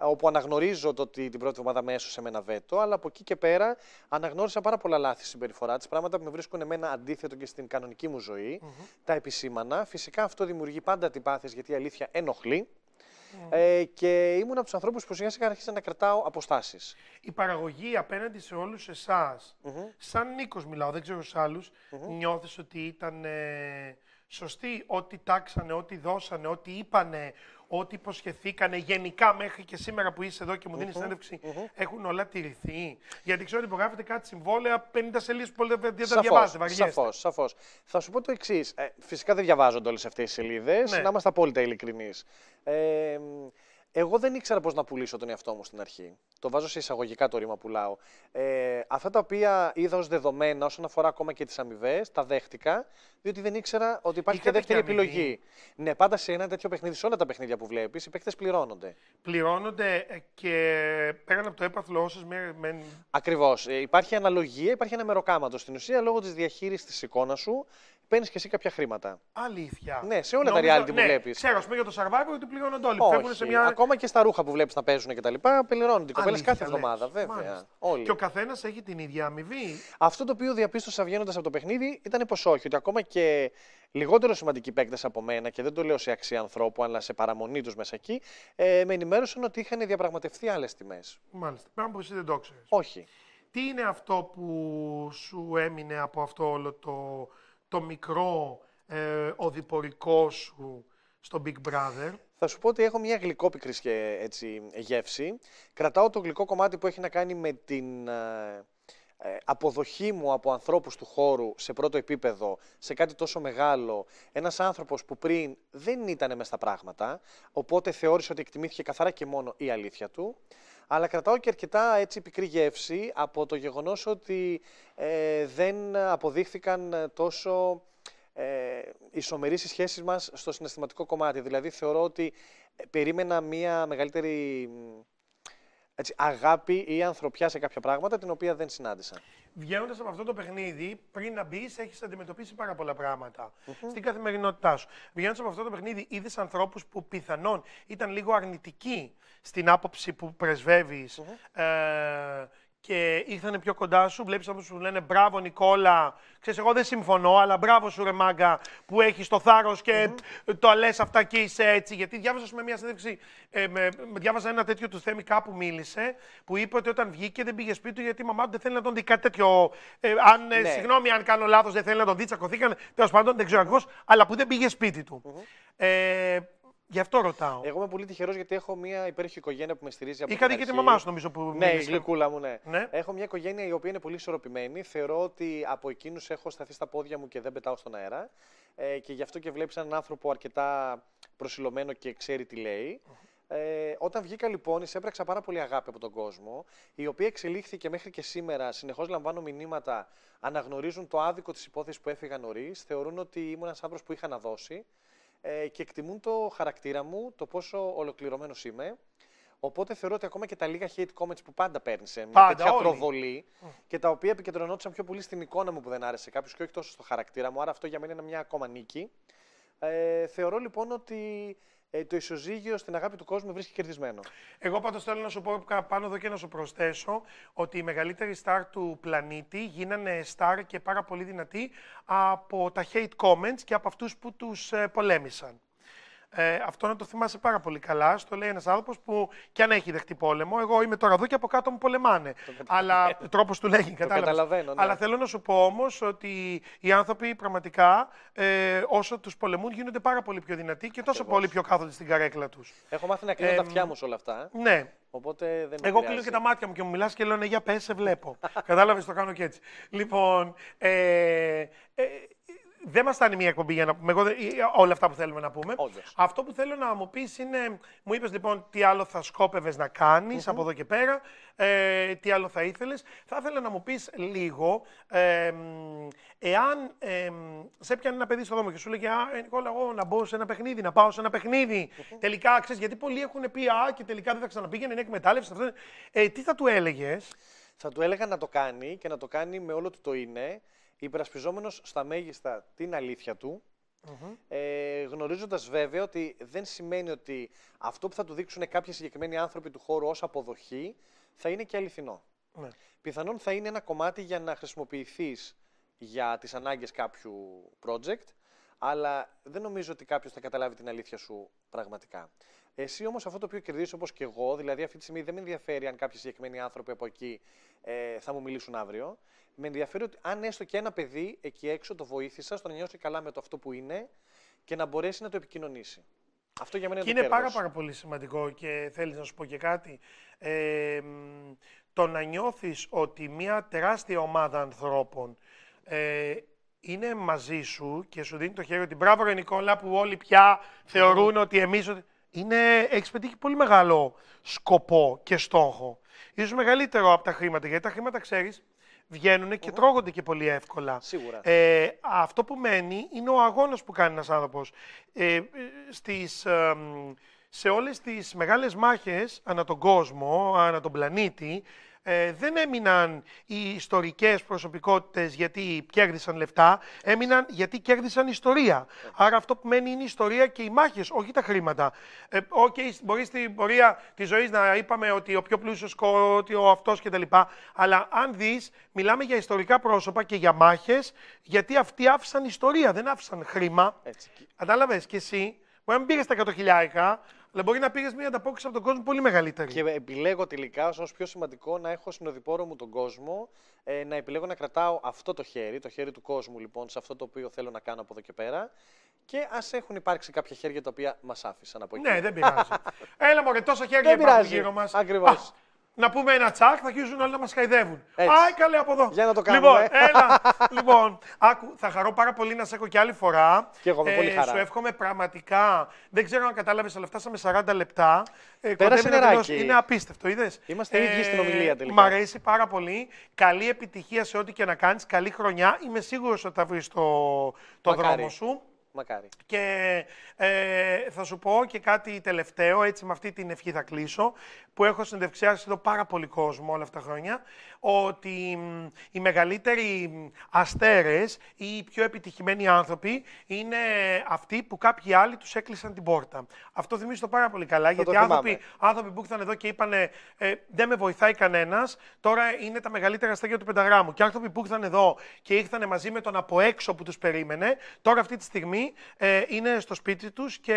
όπου αναγνωρίζω το ότι την πρώτη εβδομάδα με έσωσε με ένα βέτο, αλλά από εκεί και πέρα αναγνώρισα πάρα πολλά λάθη στην συμπεριφορά της, πράγματα που με βρίσκουν εμένα αντίθετο και στην κανονική μου ζωή. Τα επισήμανα. Φυσικά αυτό δημιουργεί πάντα αντιπάθειες γιατί η αλήθεια ενοχλεί. Ναι. Ε, και ήμουν από τους ανθρώπους που σιγά σιγά να κρατάω αποστάσεις. Η παραγωγή απέναντι σε όλους εσάς, σαν Νίκος μιλάω, δεν ξέρω άλλου, mm νιώθεις ότι ήταν ε, σωστή, ό,τι τάξανε, ό,τι δώσανε, ό,τι είπανε, ό,τι υποσχεθήκανε γενικά μέχρι και σήμερα που είσαι εδώ και μου δίνεις συνέντευξη, έχουν όλα τηρηθεί. Γιατί ξέρω ότι υπογράφεται κάτι συμβόλαια 50 σελίδες που δεν τα διαβάζετε. Σαφώς, σαφώς. Θα σου πω το εξής. Ε, φυσικά δεν διαβάζονται όλες αυτές οι σελίδες. Ναι. Να είμαστε απόλυτα ειλικρινείς. Ε, εγώ δεν ήξερα πώς να πουλήσω τον εαυτό μου στην αρχή. Το βάζω σε εισαγωγικά το ρήμα πουλάω. Ε, αυτά τα οποία είδα ως δεδομένα όσον αφορά ακόμα και τις αμοιβές, τα δέχτηκα, διότι δεν ήξερα ότι υπάρχει και δεύτερη επιλογή. Ναι, πάντα σε ένα τέτοιο παιχνίδι, σε όλα τα παιχνίδια που βλέπεις, οι παίχτε πληρώνονται. Πληρώνονται και πέραν από το έπαθλο όσε μένουν. Ακριβώς. Ε, υπάρχει αναλογία, υπάρχει ένα μεροκάματο στην ουσία λόγω της διαχείρισης της εικόνας σου παίρνεις και εσύ κάποια χρήματα. Αλήθεια. Ναι, σε όλα Νομίζω, τα reality που ναι, βλέπεις. Ξέρω, ας πούμε για το survivor γιατί πληρώνουν όλοι. Όχι, σε μια... Ακόμα και στα ρούχα που βλέπεις να παίζουν και τα λοιπά, πληρώνουν την κάθε εβδομάδα. Βέβαια. Όλοι. Και ο καθένας έχει την ίδια αμοιβή. Αυτό το οποίο διαπίστωσα βγαίνοντας από το παιχνίδι ήταν πως όχι, ότι ακόμα και λιγότερο σημαντικοί παίκτες από μένα και δεν το λέω σε αξία ανθρώπου, αλλά σε παραμονή τους μέσα εκεί, ε, με ενημέρωσαν ότι είχαν διαπραγματευτεί άλλες τιμές. Μάλιστα. Πράγμα που εσύ δεν το ξέρεις. Όχι. Τι είναι αυτό που σου έμεινε από αυτό όλο το το μικρό ε, οδηπορικό σου στο Big Brother. Θα σου πω ότι έχω μια γλυκόπικρη και έτσι, γεύση. Κρατάω το γλυκό κομμάτι που έχει να κάνει με την ε, ε, αποδοχή μου από ανθρώπους του χώρου σε πρώτο επίπεδο, σε κάτι τόσο μεγάλο. Ένας άνθρωπος που πριν δεν ήταν μέσα στα πράγματα, οπότε θεώρησε ότι εκτιμήθηκε καθαρά και μόνο η αλήθεια του αλλά κρατάω και αρκετά έτσι πικρή γεύση από το γεγονός ότι ε, δεν αποδείχθηκαν τόσο ε, ισομερείς οι σχέσεις μας στο συναισθηματικό κομμάτι. Δηλαδή θεωρώ ότι ε, περίμενα μία μεγαλύτερη έτσι, αγάπη ή ανθρωπιά σε κάποια πράγματα την οποία δεν συνάντησα. Βγαίνοντας από αυτό το παιχνίδι, πριν να μπεις, έχεις αντιμετωπίσει πάρα πολλά πράγματα στην καθημερινότητά σου. Βγαίνοντας από αυτό το παιχνίδι, είδες ανθρώπους που πιθανόν ήταν λίγο αρνητικοί στην άποψη που πρεσβεύεις ε, και ήρθαν πιο κοντά σου. Βλέπεις αυτού που σου λένε Μπράβο, Νικόλα. Ξέρεις, εγώ δεν συμφωνώ, αλλά μπράβο σου, ρε που έχεις το θάρρος και το λες αυτά και είσαι έτσι. Γιατί διάβασα με μια συνέντευξη, ε, με, διάβασα ένα τέτοιο του Θέμη κάπου μίλησε, που είπε ότι όταν βγήκε δεν πήγε σπίτι του γιατί η μαμά του δεν θέλει να τον δει κάτι τέτοιο. Ε, αν, ε, ναι. Συγγνώμη, αν κάνω λάθος, δεν θέλει να τον δει, τσακωθήκαν. Τέλος πάντων, δεν ξέρω ακριβώ, αλλά που δεν πήγε σπίτι του. ε, Γι' αυτό ρωτάω. Εγώ είμαι πολύ τυχερός γιατί έχω μια υπέροχη οικογένεια που με στηρίζει από Είχατε την αρχή. και τη μαμά νομίζω που Ναι, η γλυκούλα μου, ναι. ναι. Έχω μια οικογένεια η οποία είναι πολύ ισορροπημένη. Θεωρώ ότι από εκείνους έχω σταθεί στα πόδια μου και δεν πετάω στον αέρα. Ε, και γι' αυτό και βλέπεις έναν άνθρωπο αρκετά προσιλωμένο και ξέρει τι λέει. Ε, όταν βγήκα λοιπόν, εισέπραξα πάρα πολύ αγάπη από τον κόσμο, η οποία εξελίχθηκε μέχρι και σήμερα. Συνεχώς λαμβάνω μηνύματα, αναγνωρίζουν το άδικο της υπόθεσης που έφυγα νωρίς, θεωρούν ότι ήμουν ένας άνθρωπος που είχα να δώσει. Ε, και εκτιμούν το χαρακτήρα μου, το πόσο ολοκληρωμένος είμαι. Οπότε θεωρώ ότι ακόμα και τα λίγα hate comments που πάντα παίρνεις ε, μια τέτοια όλοι. προβολή και τα οποία επικεντρωνόντουσαν πιο πολύ στην εικόνα μου που δεν άρεσε κάποιος και όχι τόσο στο χαρακτήρα μου. Άρα αυτό για μένα είναι μια ακόμα νίκη. Ε, θεωρώ λοιπόν ότι ε, το ισοζύγιο στην αγάπη του κόσμου βρίσκει κερδισμένο. Εγώ πάντως θέλω να σου πω πάνω εδώ και να σου προσθέσω ότι οι μεγαλύτεροι στάρ του πλανήτη γίνανε στάρ και πάρα πολύ δυνατοί από τα hate comments και από αυτούς που τους ε, πολέμησαν. Ε, αυτό να το θυμάσαι πάρα πολύ καλά. Στο λέει ένας άνθρωπος που κι αν έχει δεχτεί πόλεμο, εγώ είμαι τώρα εδώ και από κάτω μου πολεμάνε. Αλλά τρόπος του λέγει, κατάλαβε. Ναι. Αλλά θέλω να σου πω όμως ότι οι άνθρωποι πραγματικά ε, όσο τους πολεμούν γίνονται πάρα πολύ πιο δυνατοί και τόσο πολύ πιο κάθονται στην καρέκλα τους. Έχω μάθει να κλείνω ε, τα αυτιά μου σε όλα αυτά. Ναι. Οπότε δεν Εγώ κλείνω και τα μάτια μου και μου μιλάς και λέω ναι, για πες, σε βλέπω. <laughs> Κατάλαβες, το κάνω και έτσι. Λοιπόν. ε, ε δεν μας φτάνει μία εκπομπή για να πούμε όλα αυτά που θέλουμε να πούμε. Όντως. Αυτό που θέλω να μου πεις είναι. Μου είπες λοιπόν τι άλλο θα σκόπευες να κανει από εδώ και πέρα, ε, τι άλλο θα ήθελες. Θα ήθελα να μου πεις λίγο, ε, εάν ε, σε πιάνει ένα παιδί στο δρόμο και σου λέει Α, ε, Νικόλα, εγώ να μπω σε ένα παιχνίδι, να πάω σε ένα παιχνίδι. Τελικά ξέρεις, γιατί πολλοί έχουν πει Α, και τελικά δεν θα ξαναπήγαινε, είναι εκμετάλλευση. Ε, τι θα του έλεγες. Θα του έλεγα να το κάνει και να το κάνει με όλο του το είναι υπερασπιζόμενος στα μέγιστα την αλήθεια του, mm ε, γνωρίζοντας βέβαια ότι δεν σημαίνει ότι αυτό που θα του δείξουν κάποιοι συγκεκριμένοι άνθρωποι του χώρου ως αποδοχή θα είναι και αληθινό. Ναι. Πιθανόν θα είναι ένα κομμάτι για να χρησιμοποιηθείς για τις ανάγκες κάποιου project, αλλά δεν νομίζω ότι κάποιος θα καταλάβει την αλήθεια σου πραγματικά. Εσύ όμως αυτό το οποίο κερδίζεις όπως και εγώ, δηλαδή αυτή τη στιγμή δεν με ενδιαφέρει αν κάποιοι συγκεκριμένοι άνθρωποι από εκεί ε, θα μου μιλήσουν αύριο με ενδιαφέρει ότι αν έστω και ένα παιδί εκεί έξω το βοήθησα στο να νιώσει καλά με το αυτό που είναι και να μπορέσει να το επικοινωνήσει. Αυτό για μένα και είναι, είναι πάρα, πάρα πολύ σημαντικό και θέλεις να σου πω και κάτι. Ε, το να νιώθεις ότι μια τεράστια ομάδα ανθρώπων ε, είναι μαζί σου και σου δίνει το χέρι ότι μπράβο ρε Νικόλα που όλοι πια θεωρούν ότι εμείς... Είναι, έχεις πετύχει πολύ μεγάλο σκοπό και στόχο. Ίσως μεγαλύτερο από τα χρήματα, γιατί τα χρήματα ξέρεις βγαινουν και τρώγονται και πολύ εύκολα. Σίγουρα. Ε, αυτό που μένει είναι ο αγώνας που κάνει ένας άνθρωπος. Ε, ε, στις, σε όλες τις μεγάλες μάχες ανά τον κόσμο, ανά τον πλανήτη, ε, δεν έμειναν οι ιστορικές προσωπικότητες γιατί κέρδισαν λεφτά, έμειναν γιατί κέρδισαν ιστορία. Άρα αυτό που μένει είναι η ιστορία και οι μάχες, όχι τα χρήματα. Ε, okay, μπορεί στην πορεία της ζωής να είπαμε ότι ο πιο πλούσιος, ότι ο αυτός κτλ. Αλλά αν δεις, μιλάμε για ιστορικά πρόσωπα και για μάχες, γιατί αυτοί άφησαν ιστορία, δεν άφησαν χρήμα. Κατάλαβες και εσύ. Μπορεί να μην πήρες τα 100 αλλά μπορεί να πήρε μια ανταπόκριση από τον κόσμο πολύ μεγαλύτερη. Και επιλέγω τελικά ως πιο σημαντικό να έχω συνοδοιπόρο μου τον κόσμο, ε, να επιλέγω να κρατάω αυτό το χέρι, το χέρι του κόσμου λοιπόν, σε αυτό το οποίο θέλω να κάνω από εδώ και πέρα. Και ας έχουν υπάρξει κάποια χέρια τα οποία μας άφησαν από εκεί. Ναι, δεν πειράζει. <laughs> Έλα, μωρέ, τόσα χέρια υπάρχουν γύρω μας. Ακριβώς να πούμε ένα τσακ, θα αρχίσουν όλοι να μας χαϊδεύουν. Άι, καλέ από εδώ. Για να το κάνουμε. Λοιπόν, <laughs> λοιπόν άκου, θα χαρώ πάρα πολύ να σε έχω και άλλη φορά. Και εγώ με ε, πολύ χαρά. Σου εύχομαι πραγματικά. Δεν ξέρω αν κατάλαβες, αλλά φτάσαμε 40 λεπτά. Ε, Πέρασε νεράκι. Είναι απίστευτο, είδες. Είμαστε ε, ίδιοι στην ομιλία τελικά. Μ' αρέσει πάρα πολύ. Καλή επιτυχία σε ό,τι και να κάνεις. Καλή χρονιά. Είμαι σίγουρος ότι θα βρεις το, το δρόμο σου. Μακάρι. Και ε, θα σου πω και κάτι τελευταίο, έτσι με αυτή την ευχή θα κλείσω, που έχω συνδευξιάσει εδώ πάρα πολύ κόσμο όλα αυτά τα χρόνια, ότι οι μεγαλύτεροι αστέρες ή οι πιο επιτυχημένοι άνθρωποι είναι αυτοί που κάποιοι άλλοι τους έκλεισαν την πόρτα. Αυτό θυμίζει το πάρα πολύ καλά, γιατί άνθρωποι, άνθρωποι που ήρθαν εδώ και είπαν ε, δεν με βοηθάει κανένας, τώρα είναι τα μεγαλύτερα αστέρια του πενταγράμμου. Και άνθρωποι που ήρθαν εδώ και ήρθαν μαζί με τον από έξω που τους περίμενε, τώρα αυτή τη στιγμή ε, είναι στο σπίτι τους και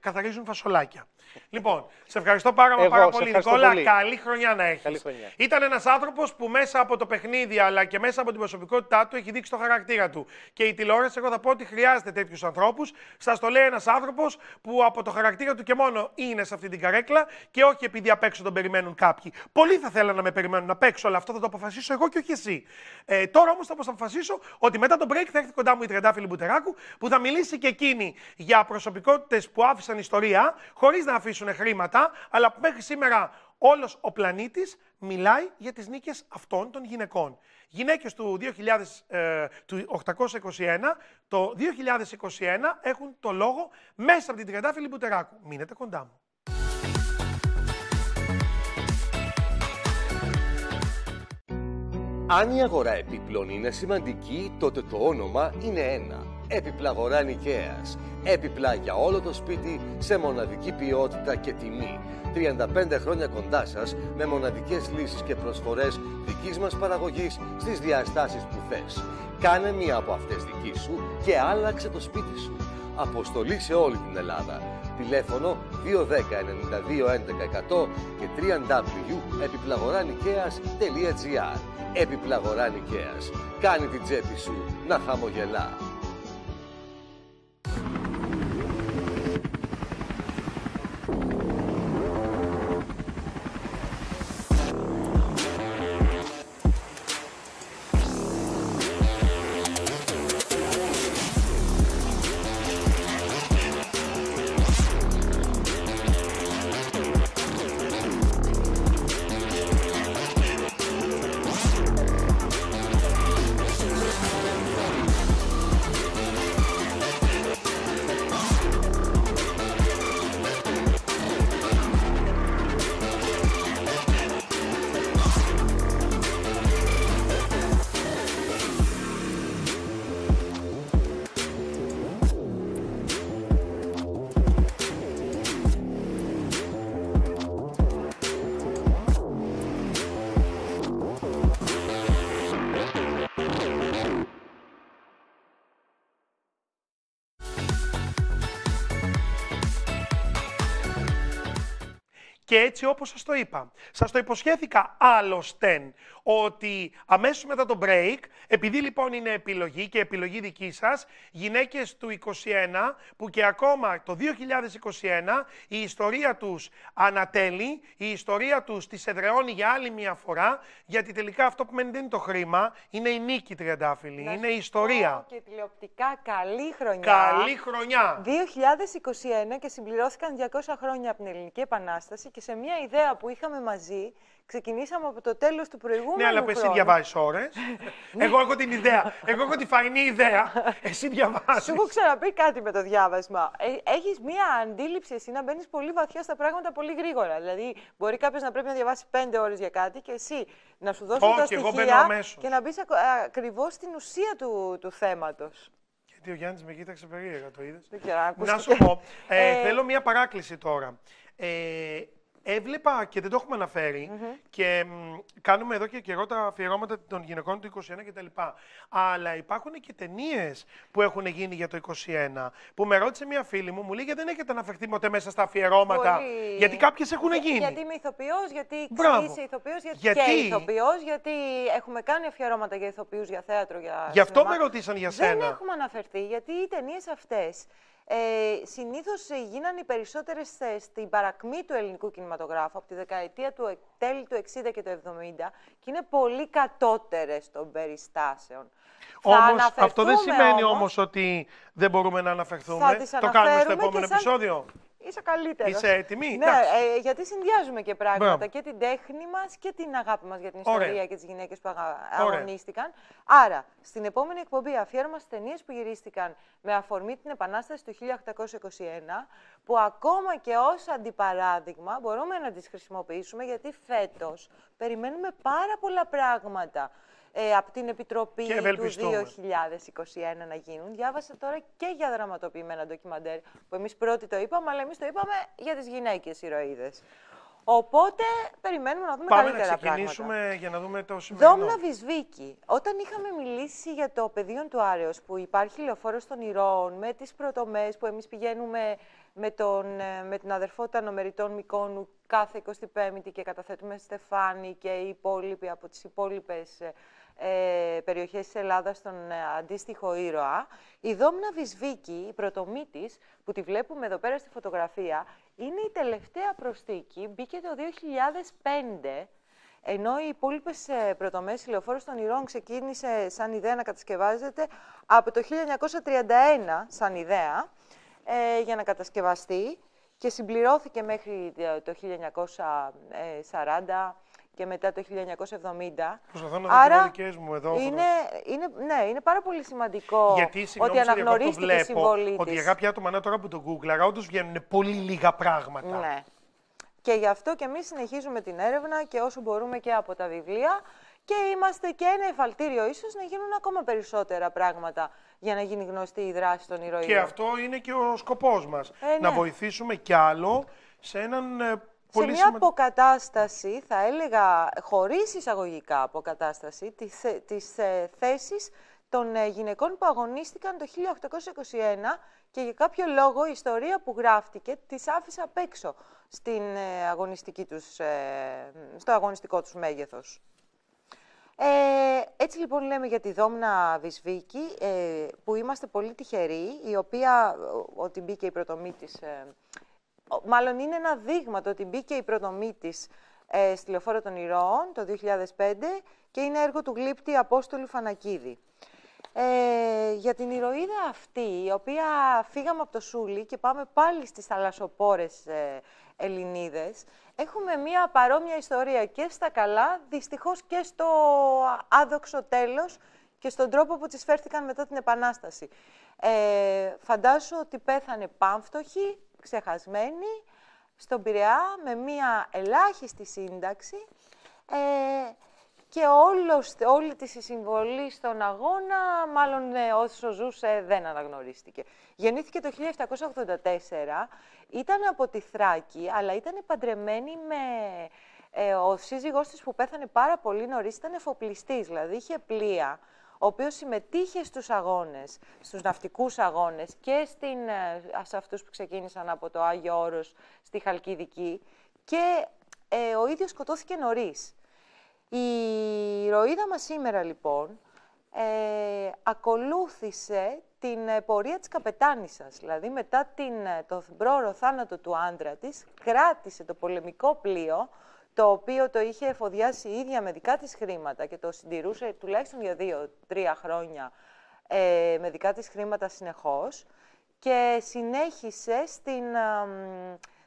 καθαρίζουν φασολάκια. Λοιπόν, σε ευχαριστώ πάρα, πάρα πολύ, Νικόλα. Καλή χρονιά να έχεις. Ήταν ένας άνθρωπος που μέσα από το παιχνίδι αλλά και μέσα από την προσωπικότητά του έχει δείξει το χαρακτήρα του. Και η τηλεόραση, εγώ θα πω ότι χρειάζεται τέτοιους ανθρώπους. Σας το λέει ένας άνθρωπος που από το χαρακτήρα του και μόνο είναι σε αυτή την καρέκλα και όχι επειδή απ' έξω τον περιμένουν κάποιοι. Πολλοί θα θέλανε να με περιμένουν απ' έξω, αλλά αυτό θα το αποφασίσω εγώ και όχι εσύ. Ε, τώρα όμως θα αποφασίσω ότι μετά τον break θα έρθει κοντά μου η Τρεντάφυλλη Μπουτεράκου που θα θα μιλήσει και εκείνη για προσωπικότητες που άφησαν ιστορία, χωρίς να αφήσουν χρήματα, αλλά μέχρι σήμερα όλος ο πλανήτης μιλάει για τις νίκες αυτών των γυναικών. Γυναίκες του, 2000, ε, του 821, το 2021 έχουν το λόγο μέσα από την Τριαντάφυλλη Μπουτεράκου. Μείνετε κοντά μου. Αν η αγορά επιπλών είναι σημαντική, τότε το όνομα είναι ένα. Έπιπλα νικαίας. Έπιπλα για όλο το σπίτι σε μοναδική ποιότητα και τιμή. 35 χρόνια κοντά σας με μοναδικές λύσεις και προσφορές δικής μας παραγωγής στις διαστάσεις που θες. Κάνε μία από αυτές δική σου και άλλαξε το σπίτι σου. Αποστολή σε όλη την Ελλάδα. Τηλέφωνο 210-92-11 και www.επιπλαγορανικέας.gr Νικέας. Κάνει την τσέπη σου να χαμογελά. Και έτσι όπως σας το είπα, σας το υποσχέθηκα άλλωστε ότι αμέσως μετά το break, επειδή λοιπόν είναι επιλογή και επιλογή δική σας, γυναίκες του 21 που και ακόμα το 2021 η ιστορία τους ανατέλει, η ιστορία τους τις εδρεώνει για άλλη μια φορά, γιατί τελικά αυτό που μένει δεν είναι το χρήμα, είναι η νίκη τριαντάφυλλη, είναι η ιστορία. Και τηλεοπτικά καλή χρονιά. Καλή χρονιά. 2021 και συμπληρώθηκαν 200 χρόνια από την Ελληνική Επανάσταση και σε μια ιδέα που είχαμε μαζί, ξεκινήσαμε από το τέλος του προηγούμενου. Ναι, αλλά που εσύ διαβάζεις ώρες. <laughs> Ναι. Εγώ έχω την ιδέα. Εγώ έχω τη φανή ιδέα. Εσύ διαβάζεις. Σου έχω ξαναπεί κάτι με το διάβασμα. Ε, Έχεις μία αντίληψη εσύ να μπαίνεις πολύ βαθιά στα πράγματα πολύ γρήγορα. Δηλαδή, μπορεί κάποιος να πρέπει να διαβάσει πέντε ώρες για κάτι και εσύ να σου δώσει τα στοιχεία και να μπεις ακριβώς στην ουσία του, του θέματος. Γιατί ο Γιάννης με κοίταξε περίεργα, το είδες. Να σου πω. Ε, ε, θέλω μία παράκληση τώρα. Ε, Έβλεπα και δεν το έχουμε αναφέρει, και κάνουμε εδώ και καιρό τα αφιερώματα των γυναικών του 21 κτλ. Αλλά υπάρχουν και ταινίες που έχουν γίνει για το 21. Που με ρώτησε μία φίλη μου, μου λέει γιατί δεν έχετε αναφερθεί ποτέ μέσα στα αφιερώματα. Γιατί κάποιες έχουν γίνει. γιατί είμαι ηθοποιός, γιατί είσαι ηθοποιός, γιατί, γιατί... και ηθοποιός, γιατί έχουμε κάνει αφιερώματα για ηθοποιούς, για θέατρο, για. Γι' αυτό με ρωτήσαν για σένα. Δεν έχουμε αναφερθεί, γιατί οι ταινίες αυτές ε, συνήθως ε, γίνανε οι περισσότερες στην παρακμή του ελληνικού κινηματογράφου από τη δεκαετία του ε, τέλη του 60 και του 70 και είναι πολύ κατώτερες των περιστάσεων. Όμως, αυτό δεν σημαίνει όμως ότι δεν μπορούμε να αναφερθούμε. το κάνουμε στο επόμενο επεισόδιο είσαι καλύτερος. Είσαι έτοιμη. Ναι, ε, γιατί συνδυάζουμε και πράγματα και την τέχνη μας και την αγάπη μας για την ιστορία και τις γυναίκες που αγωνίστηκαν. Άρα, στην επόμενη εκπομπή αφιέρωμα στις που γυρίστηκαν με αφορμή την Επανάσταση του 1821, που ακόμα και ως αντιπαράδειγμα μπορούμε να τις χρησιμοποιήσουμε γιατί φέτος περιμένουμε πάρα πολλά πράγματα ε, από την Επιτροπή του 2021 να γίνουν. Διάβασα τώρα και για δραματοποιημένα ντοκιμαντέρ που εμείς πρώτοι το είπαμε, αλλά εμείς το είπαμε για τις γυναίκες ηρωίδες. Οπότε περιμένουμε να δούμε Πάμε καλύτερα πράγματα. Πάμε να ξεκινήσουμε για να δούμε το σημερινό. Δόμνα Βυσβίκη. Όταν είχαμε μιλήσει για το πεδίο του Άρεος που υπάρχει λεωφόρος των ηρώων με τις πρωτομές που εμείς πηγαίνουμε με, τον, ε, με την αδερφότητα νομεριτών Μικόνου κάθε 25η και καταθέτουμε στεφάνι και οι υπόλοιποι από τις υπόλοιπες ε, ε, περιοχές της Ελλάδας στον ε, αντίστοιχο ήρωα. Η Δόμνα Βυσβίκη, η πρωτομήτης, που τη βλέπουμε εδώ πέρα στη φωτογραφία, είναι η τελευταία προστήκη, μπήκε το 2005, ενώ οι υπόλοιπες ε, πρωτομές ηλεοφόρου των Ηρών ξεκίνησε σαν ιδέα να κατασκευάζεται από το 1931 σαν ιδέα ε, για να κατασκευαστεί και συμπληρώθηκε μέχρι το 1940 και μετά το 1970. Προσπαθώ να Άρα, μου εδώ. Είναι, είναι, ναι, είναι πάρα πολύ σημαντικό Γιατί, ότι αναγνωρίστηκε η συμβολή Ότι για κάποια άτομα ναι, τώρα που το Google, όντως βγαίνουν πολύ λίγα πράγματα. Ναι. Και γι' αυτό και εμείς συνεχίζουμε την έρευνα και όσο μπορούμε και από τα βιβλία. Και είμαστε και ένα εφαλτήριο ίσως να γίνουν ακόμα περισσότερα πράγματα για να γίνει γνωστή η δράση των ηρωίων. Και αυτό είναι και ο σκοπός μας, ε, Να ναι. βοηθήσουμε κι άλλο σε έναν ε, σε μια αποκατάσταση, θα έλεγα, χωρίς εισαγωγικά αποκατάσταση, της, ε, της ε, θέσης των ε, γυναικών που αγωνίστηκαν το 1821 και για κάποιο λόγο η ιστορία που γράφτηκε τις άφησε απ' έξω στην αγωνιστική τους, στο αγωνιστικό τους μέγεθος. Ε, έτσι λοιπόν λέμε για τη Δόμνα Βυσβίκη, που είμαστε πολύ τυχεροί, η οποία ότι μπήκε η πρωτομή της μάλλον είναι ένα δείγμα το ότι μπήκε η προνομη της ε, στη Λεωφόρο των Ηρώων το 2005 και είναι έργο του γλύπτη Απόστολου Φανακίδη. Ε, για την ηρωίδα αυτή, η οποία φύγαμε από το Σούλι και πάμε πάλι στις θαλασσοπόρες ε, Ελληνίδες, έχουμε μία παρόμοια ιστορία και στα καλά, δυστυχώς και στο άδοξο τέλος και στον τρόπο που τις φέρθηκαν μετά την Επανάσταση. Ε, ότι πέθανε πάμφτωχοι, ξεχασμένη στον Πειραιά με μία ελάχιστη σύνταξη ε, και όλος, όλη της συμβολή στον αγώνα, μάλλον ε, όσο ζούσε, δεν αναγνωρίστηκε. Γεννήθηκε το 1784, ήταν από τη Θράκη, αλλά ήταν παντρεμένη με... Ε, ο σύζυγός της που πέθανε πάρα πολύ νωρίς ήταν εφοπλιστής, δηλαδή είχε πλοία ο οποίος συμμετείχε στους αγώνες, στους ναυτικούς αγώνες και στην, ε, σε αυτούς που ξεκίνησαν από το Άγιο Όρος στη Χαλκιδική και ε, ο ίδιος σκοτώθηκε νωρίς. Η Ροήδα μας σήμερα λοιπόν ε, ακολούθησε την πορεία της καπετάνισσας, δηλαδή μετά την, το πρόωρο θάνατο του άντρα της, κράτησε το πολεμικό πλοίο το οποίο το είχε εφοδιάσει η ίδια με δικά της χρήματα και το συντηρούσε τουλάχιστον για δύο-τρία χρόνια ε, με δικά της χρήματα συνεχώς και συνέχισε στην,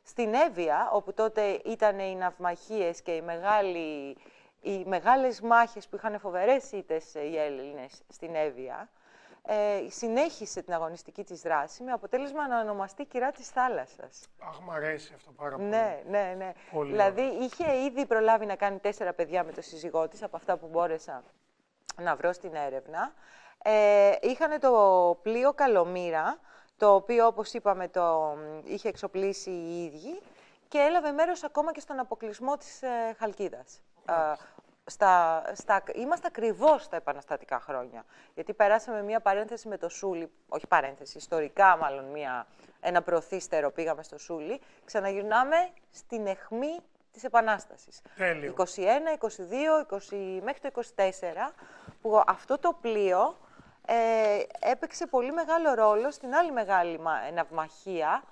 στην Εύβοια, όπου τότε ήταν οι ναυμαχίες και οι, μεγάλοι, οι μεγάλες μάχες που είχαν φοβερές ήττες οι Έλληνες στην Εύβοια, ε, συνέχισε την αγωνιστική της δράση με αποτέλεσμα να ονομαστεί κυρά της θάλασσας. Αχ, μου αρέσει αυτό πάρα ναι, πολύ. Ναι, ναι, ναι. Πολύ δηλαδή είχε ήδη προλάβει να κάνει τέσσερα παιδιά με το σύζυγό της από αυτά που μπόρεσα να βρω στην έρευνα. Ε, είχαν το πλοίο Καλομήρα, το οποίο όπως είπαμε το είχε εξοπλίσει οι ίδιοι και έλαβε μέρος ακόμα και στον αποκλεισμό της ε, Χαλκίδας. Ε, στα, στα, είμαστε ακριβώς στα επαναστατικά χρόνια. Γιατί περάσαμε μία παρένθεση με το Σούλι, όχι παρένθεση, ιστορικά μάλλον μία, ένα προθύστερο πήγαμε στο Σούλι. Ξαναγυρνάμε στην αιχμή της Επανάστασης. 21, 22, 20, μέχρι το 24, που αυτό το πλοίο ε, έπαιξε πολύ μεγάλο ρόλο στην άλλη μεγάλη ναυμαχία,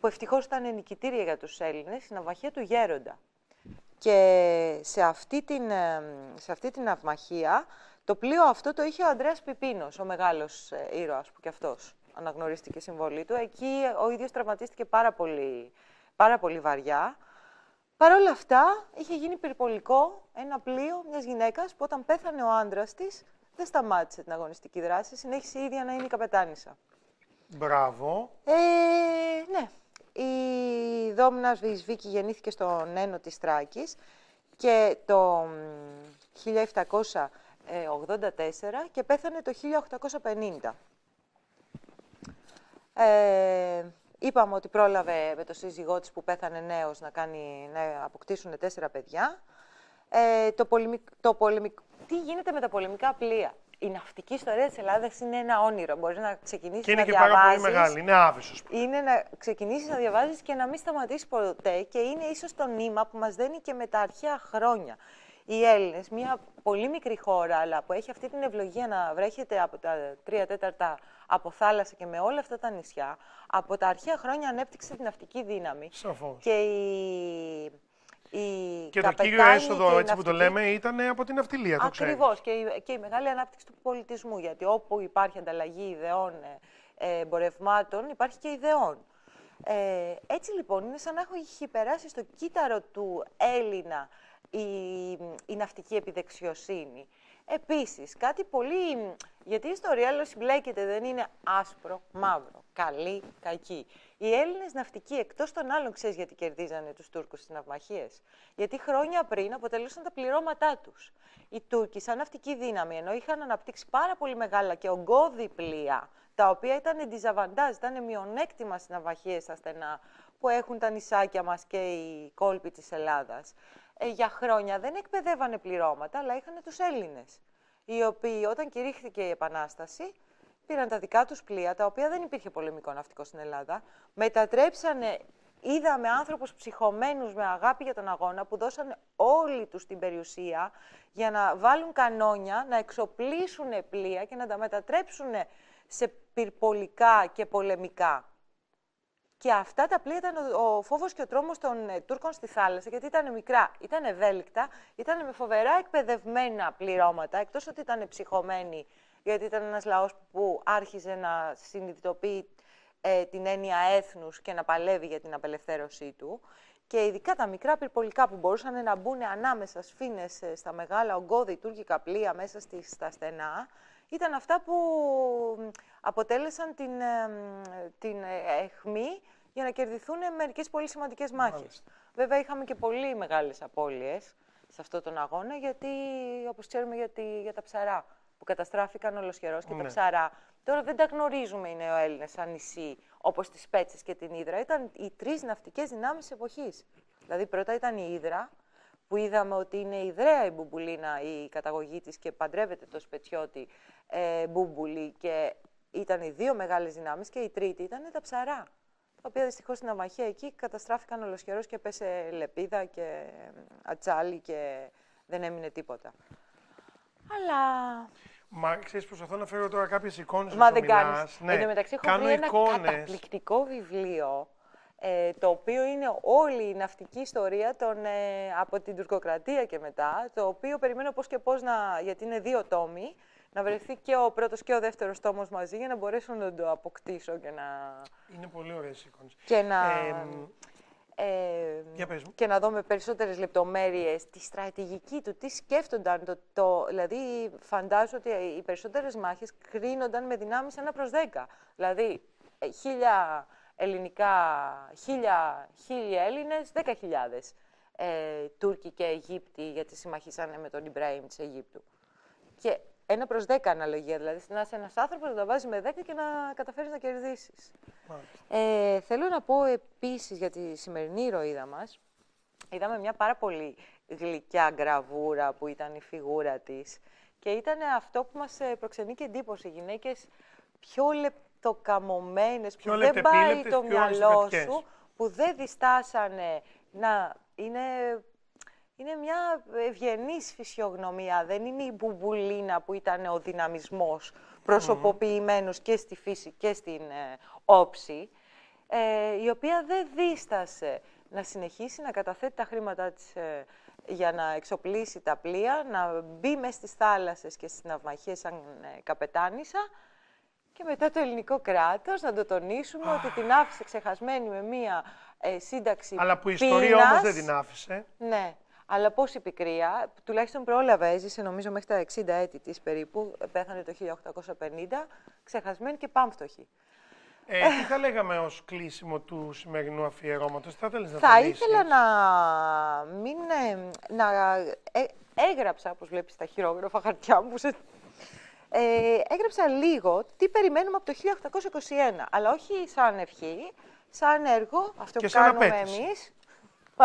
που ευτυχώς ήταν νικητήρια για τους Έλληνες, η ναυμαχία του Γέροντα. Και σε αυτή την, σε αυτή την αυμαχία το πλοίο αυτό το είχε ο Ανδρέας Πιπίνος, ο μεγάλος ε, ήρωας που κι αυτός αναγνωρίστηκε συμβολή του. Εκεί ε, ο ίδιος τραυματίστηκε πάρα πολύ, πάρα πολύ βαριά. Παρ' όλα αυτά, είχε γίνει πυρπολικό ένα πλοίο μιας γυναίκας, που όταν πέθανε ο άντρας της, δεν σταμάτησε την αγωνιστική δράση. Συνέχισε η ίδια να είναι η καπετάνισσα. Μπράβο. Ε, ναι. Η Δόμνα Βυσβίκη γεννήθηκε στον νένο της Τράκης και το 1784 και πέθανε το 1850. Ε, είπαμε ότι πρόλαβε με το σύζυγό της που πέθανε νέος να, κάνει, να αποκτήσουν τέσσερα παιδιά. Ε, το το πολεμικ... Τι γίνεται με τα πολεμικά πλοία η ναυτική ιστορία της Ελλάδας είναι ένα όνειρο. Μπορείς να ξεκινήσεις να διαβάζει. είναι και πάρα πολύ μεγάλη. Είναι άβυσο. Είναι να ξεκινήσεις να διαβάζεις και να μην σταματήσεις ποτέ. Και είναι ίσως το νήμα που μας δένει και με τα αρχαία χρόνια. Οι Έλληνες, μια πολύ μικρή χώρα, αλλά που έχει αυτή την ευλογία να βρέχεται από τα τρία τέταρτα από θάλασσα και με όλα αυτά τα νησιά, από τα αρχαία χρόνια ανέπτυξε την ναυτική δύναμη. Σαφώς. Και η η και το κύριο έσοδο, έτσι που το λέμε, ήταν από την αυτιλία. Ακριβώς. Και, και η μεγάλη ανάπτυξη του πολιτισμού. Γιατί όπου υπάρχει ανταλλαγή ιδεών, ε, ε εμπορευμάτων, υπάρχει και ιδεών. Ε, έτσι λοιπόν, είναι σαν να έχει περάσει στο κύτταρο του Έλληνα η, η ναυτική επιδεξιοσύνη. Επίσης, κάτι πολύ... Γιατί η ιστορία άλλο συμπλέκεται, δεν είναι άσπρο, μαύρο, καλή, κακή. Οι Έλληνες ναυτικοί, εκτός των άλλων, ξέρεις γιατί κερδίζανε τους Τούρκους στις ναυμαχίες. Γιατί χρόνια πριν αποτελούσαν τα πληρώματά τους. Οι Τούρκοι, σαν ναυτική δύναμη, ενώ είχαν αναπτύξει πάρα πολύ μεγάλα και ογκώδη πλοία, τα οποία ήταν εντιζαβαντάζ, ήταν μειονέκτημα στις ναυμαχίες στα στενά, που έχουν τα νησάκια μας και οι κόλποι της Ελλάδας. Ε, για χρόνια δεν εκπαιδεύανε πληρώματα, αλλά είχαν τους Έλληνες, οι οποίοι όταν κηρύχθηκε η Επανάσταση πήραν τα δικά τους πλοία, τα οποία δεν υπήρχε πολεμικό ναυτικό στην Ελλάδα, μετατρέψανε, είδαμε άνθρωπους ψυχωμένους με αγάπη για τον αγώνα, που δώσανε όλη τους την περιουσία για να βάλουν κανόνια, να εξοπλίσουν πλοία και να τα μετατρέψουν σε πυρπολικά και πολεμικά. Και αυτά τα πλοία ήταν ο, φόβος φόβος και ο τρόμος των ε, Τούρκων στη θάλασσα, γιατί ήταν μικρά, ήταν ευέλικτα, ήταν με φοβερά εκπαιδευμένα πληρώματα, εκτός ότι ήταν ψυχωμένοι, γιατί ήταν ένας λαός που άρχιζε να συνειδητοποιεί ε, την έννοια έθνους και να παλεύει για την απελευθέρωσή του. Και ειδικά τα μικρά πυρπολικά που μπορούσαν να μπουν ανάμεσα σφήνες ε, στα μεγάλα ογκώδη τουρκικά πλοία μέσα στα στενά, ήταν αυτά που αποτέλεσαν την, ε, την εχμή για να κερδιθούν μερικές πολύ σημαντικές μάχες. Βέβαια, είχαμε και πολύ μεγάλες απώλειες σε αυτόν τον αγώνα, γιατί, όπως ξέρουμε, για, για τα ψαρά που καταστράφηκαν ολοσχερός και τα ναι. ψαρά. Τώρα δεν τα γνωρίζουμε οι Έλληνες σαν νησί, όπως τις Πέτσες και την Ήδρα. Ήταν οι τρεις ναυτικές δυνάμεις εποχής. Δηλαδή, πρώτα ήταν η Ήδρα, που είδαμε ότι είναι ιδραία η Μπουμπουλίνα η καταγωγή της και παντρεύεται το Σπετσιώτη ε, Μπούμπουλη και ήταν οι δύο μεγάλες δυνάμεις και η τρίτη ήταν τα ψαρά, τα οποία δυστυχώς στην αμαχία εκεί καταστράφηκαν ολοσχερός και πέσε λεπίδα και ε, ατσάλι και δεν έμεινε τίποτα. Αλλά... Μα ξέρεις, προσπαθώ να φέρω τώρα κάποιες εικόνες Μα δεν κάνεις. Ναι. Εν τω μεταξύ, έχω Κάνω βρει ένα καταπληκτικό βιβλίο ε, το οποίο είναι όλη η ναυτική ιστορία των, ε, από την Τουρκοκρατία και μετά, το οποίο περιμένω πώς και πώς να... γιατί είναι δύο τόμοι, να βρεθεί και ο πρώτος και ο δεύτερος τόμος μαζί για να μπορέσω να το αποκτήσω και να. Είναι πολύ ωραίες εικόνες. Και να. Ε, ε, για πες και να δω με περισσότερες λεπτομέρειες τη στρατηγική του, τι σκέφτονταν. Το, το, δηλαδή, φαντάζομαι ότι οι περισσότερες μάχες κρίνονταν με δυνάμεις 1 προς 10. Δηλαδή, ε, χίλια ελληνικά, χίλια, χίλια Έλληνες, 10.000 ε, Τούρκοι και Αιγύπτιοι, γιατί συμμαχίσανε με τον Ιμπραήμ της Αιγύπτου. Και ένα προς 10 αναλογία. Δηλαδή να είσαι ένας άνθρωπος, να τα βάζεις με 10 και να καταφέρεις να κερδίσεις. Ε, θέλω να πω επίσης για τη σημερινή ηρωίδα μας. Είδαμε μια πάρα πολύ γλυκιά γραβούρα που ήταν η φιγούρα της και ήταν αυτό που μας ε, προξενεί και εντύπωση. γυναίκες πιο λεπτοκαμωμένες, που δεν πάει το μυαλό σου, που δεν διστάσανε να είναι είναι μια ευγενής φυσιογνωμία. Δεν είναι η μπουμπουλίνα που ήταν ο δυναμισμός προσωποποιημένος και στη φύση και στην ε, όψη, ε, η οποία δεν δίστασε να συνεχίσει να καταθέτει τα χρήματά της ε, για να εξοπλίσει τα πλοία, να μπει μέσα στις θάλασσες και στις ναυμαχίες σαν καπετάνισα και μετά το ελληνικό κράτος να το τονίσουμε ότι την άφησε ξεχασμένη με μία σύνταξη Αλλά που η ιστορία όμως δεν την άφησε. Ναι. Αλλά πώς η πικρία, τουλάχιστον πρόλαβε, έζησε νομίζω μέχρι τα 60 έτη της περίπου, πέθανε το 1850, ξεχασμένη και πάμφτωχη. Ε, τι θα λέγαμε ως κλείσιμο του σημερινού αφιερώματος, θα ήθελε να Θα ήθελα να μην. Ε, να, ε, έγραψα, όπως βλέπεις τα χειρόγραφα χαρτιά μου, ε, έγραψα λίγο τι περιμένουμε από το 1821, αλλά όχι σαν ευχή, σαν έργο, αυτό που κάνουμε εμείς. Μ'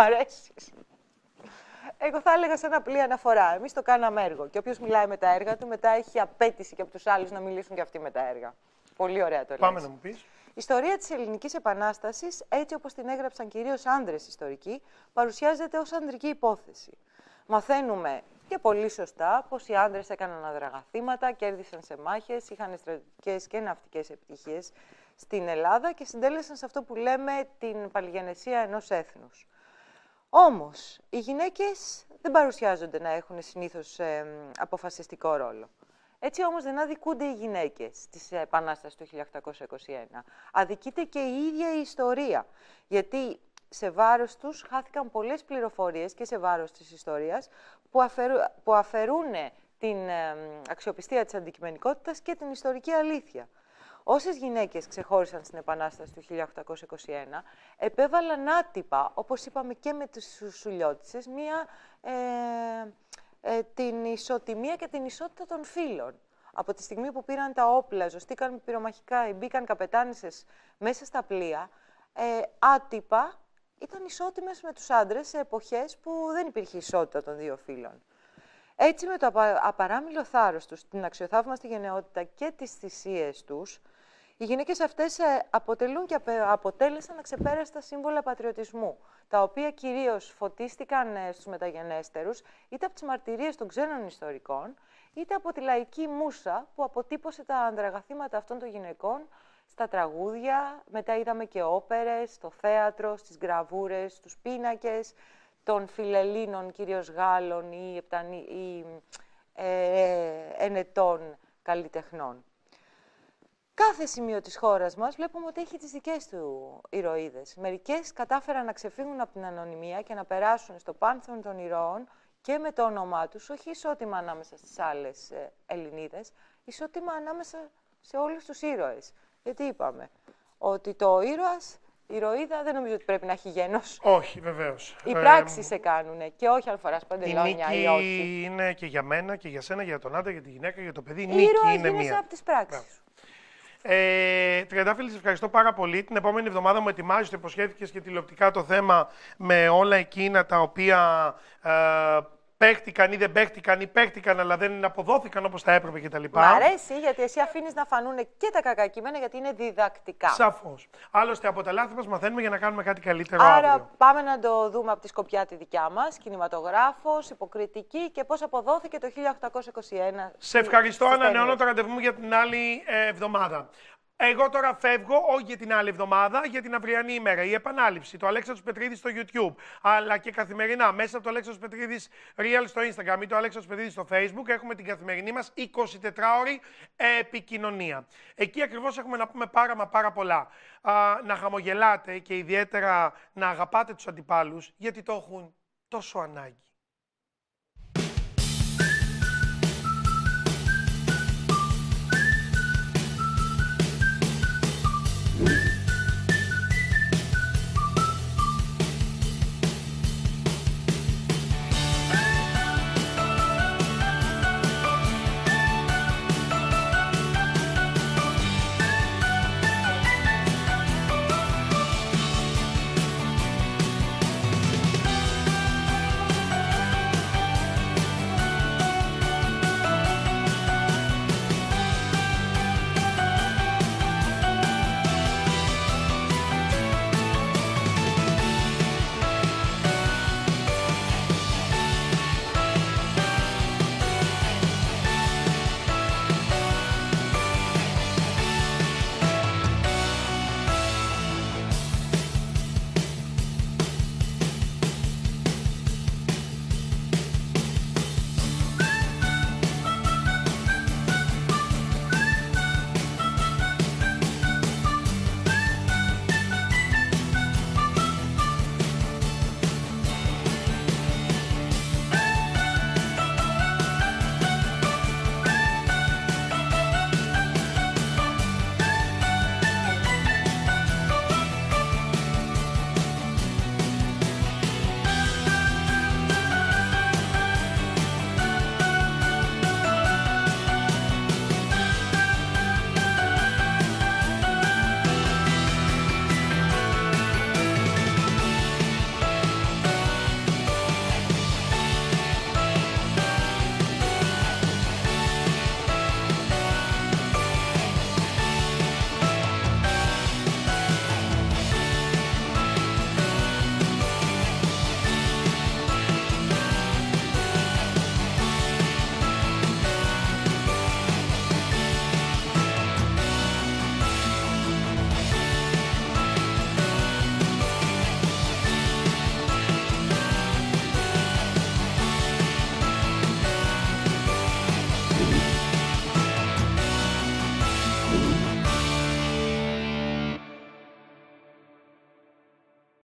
Εγώ θα έλεγα σαν απλή αναφορά. Εμείς το κάναμε έργο. Και όποιος μιλάει με τα έργα του, μετά έχει απέτηση και από τους άλλους να μιλήσουν και αυτοί με τα έργα. Πολύ ωραία το λέω. Πάμε να μου πεις. Η ιστορία της Ελληνικής Επανάστασης, έτσι όπως την έγραψαν κυρίως άντρες ιστορικοί, παρουσιάζεται ως ανδρική υπόθεση. Μαθαίνουμε και πολύ σωστά πω οι άντρες έκαναν αδραγαθήματα, κέρδισαν σε μάχες, είχαν στρατιωτικές και ναυτικές επιτυχίες στην Ελλάδα και συντέλεσαν σε αυτό που λέμε την παλιγενεσία ενός έθνους. Όμως, οι γυναίκες δεν παρουσιάζονται να έχουν συνήθως αποφασιστικό ρόλο. Έτσι όμως δεν αδικούνται οι γυναίκες της Επανάστασης του 1821. Αδικείται και η ίδια η ιστορία. Γιατί σε βάρος τους χάθηκαν πολλές πληροφορίες και σε βάρος της ιστορίας που, αφαιρού, αφαιρούν την αξιοπιστία της αντικειμενικότητας και την ιστορική αλήθεια. Όσες γυναίκες ξεχώρισαν στην Επανάσταση του 1821, επέβαλαν άτυπα, όπως είπαμε και με τις σουλιώτισες, μία. Ε, ε, την ισοτιμία και την ισότητα των φίλων Από τη στιγμή που πήραν τα όπλα, ζωστήκαν πυρομαχικά ή μπήκαν καπετάνισες μέσα στα πλοία, ε, άτυπα ήταν ισότιμες με τους άντρες σε εποχές που δεν υπήρχε ισότητα των δύο φίλων. Έτσι με το απαράμιλο θάρρος τους, την αξιοθαύμαστη γενναιότητα και τις θυσίες τους, οι γυναίκες αυτές ε, αποτελούν και αποτέλεσαν τα σύμβολα πατριωτισμού, τα οποία κυρίως φωτίστηκαν ε, στους μεταγενέστερους είτε από τις μαρτυρίες των ξένων ιστορικών, είτε από τη λαϊκή μουσα που αποτύπωσε τα αντραγαθήματα αυτών των γυναικών στα τραγούδια, μετά είδαμε και όπερες, στο θέατρο, στις γραβούρες, στους πίνακες, των φιλελίνων κυρίως Γάλλων ή, ή ε, ενετών καλλιτεχνών. Κάθε σημείο της χώρας μας βλέπουμε ότι έχει τις δικές του ηρωίδες. Μερικές κατάφεραν να ξεφύγουν από την ανωνυμία και να περάσουν στο πάνθον των ηρώων και με το όνομά τους, όχι ισότιμα ανάμεσα στις άλλες ε, Ελληνίδες, ισότιμα ανάμεσα σε όλους τους ήρωες. Γιατί είπαμε ότι το ήρωας ηρωίδα δεν νομίζω ότι πρέπει να έχει γένος. Όχι, βεβαίως. Οι πράξει ε, σε κάνουν και όχι αν φοράς παντελόνια η νίκη είναι και για μένα και για σένα, για τον άντρα, για τη γυναίκα, για το παιδί. Η νίκη είναι μία. από τις πράξεις. Ε, Τριαντάφυλλη, σε ευχαριστώ πάρα πολύ. Την επόμενη εβδομάδα μου και υποσχέθηκες και τηλεοπτικά το θέμα με όλα εκείνα τα οποία ε, παίχτηκαν ή δεν παίχτηκαν ή παίχτηκαν αλλά δεν αποδόθηκαν όπως θα έπρεπε κτλ. Μ' αρέσει γιατί εσύ αφήνεις να φανούν και τα κακά κείμενα γιατί είναι διδακτικά. Σαφώς. Άλλωστε από τα λάθη μας μαθαίνουμε για να κάνουμε κάτι καλύτερο. Άρα πάμε να το δούμε από τη σκοπιά τη δικιά μας. Κινηματογράφος, υποκριτική και πώς αποδόθηκε το 1821. Σε ευχαριστώ. Ανανεώνω το ραντεβού μου για την άλλη ε, εβδομάδα. Εγώ τώρα φεύγω, όχι για την άλλη εβδομάδα, για την αυριανή ημέρα. Η επανάληψη, το Αλέξανδρος Πετρίδης στο YouTube, αλλά και καθημερινά μέσα από το Αλέξανδρος Πετρίδης Real στο Instagram ή το Αλέξανδρος Πετρίδης στο Facebook, έχουμε την καθημερινή μας 24ωρη επικοινωνία. Εκεί ακριβώς έχουμε να πούμε πάρα μα πάρα πολλά. Α, να χαμογελάτε και ιδιαίτερα να αγαπάτε τους αντιπάλους, γιατί το έχουν τόσο ανάγκη.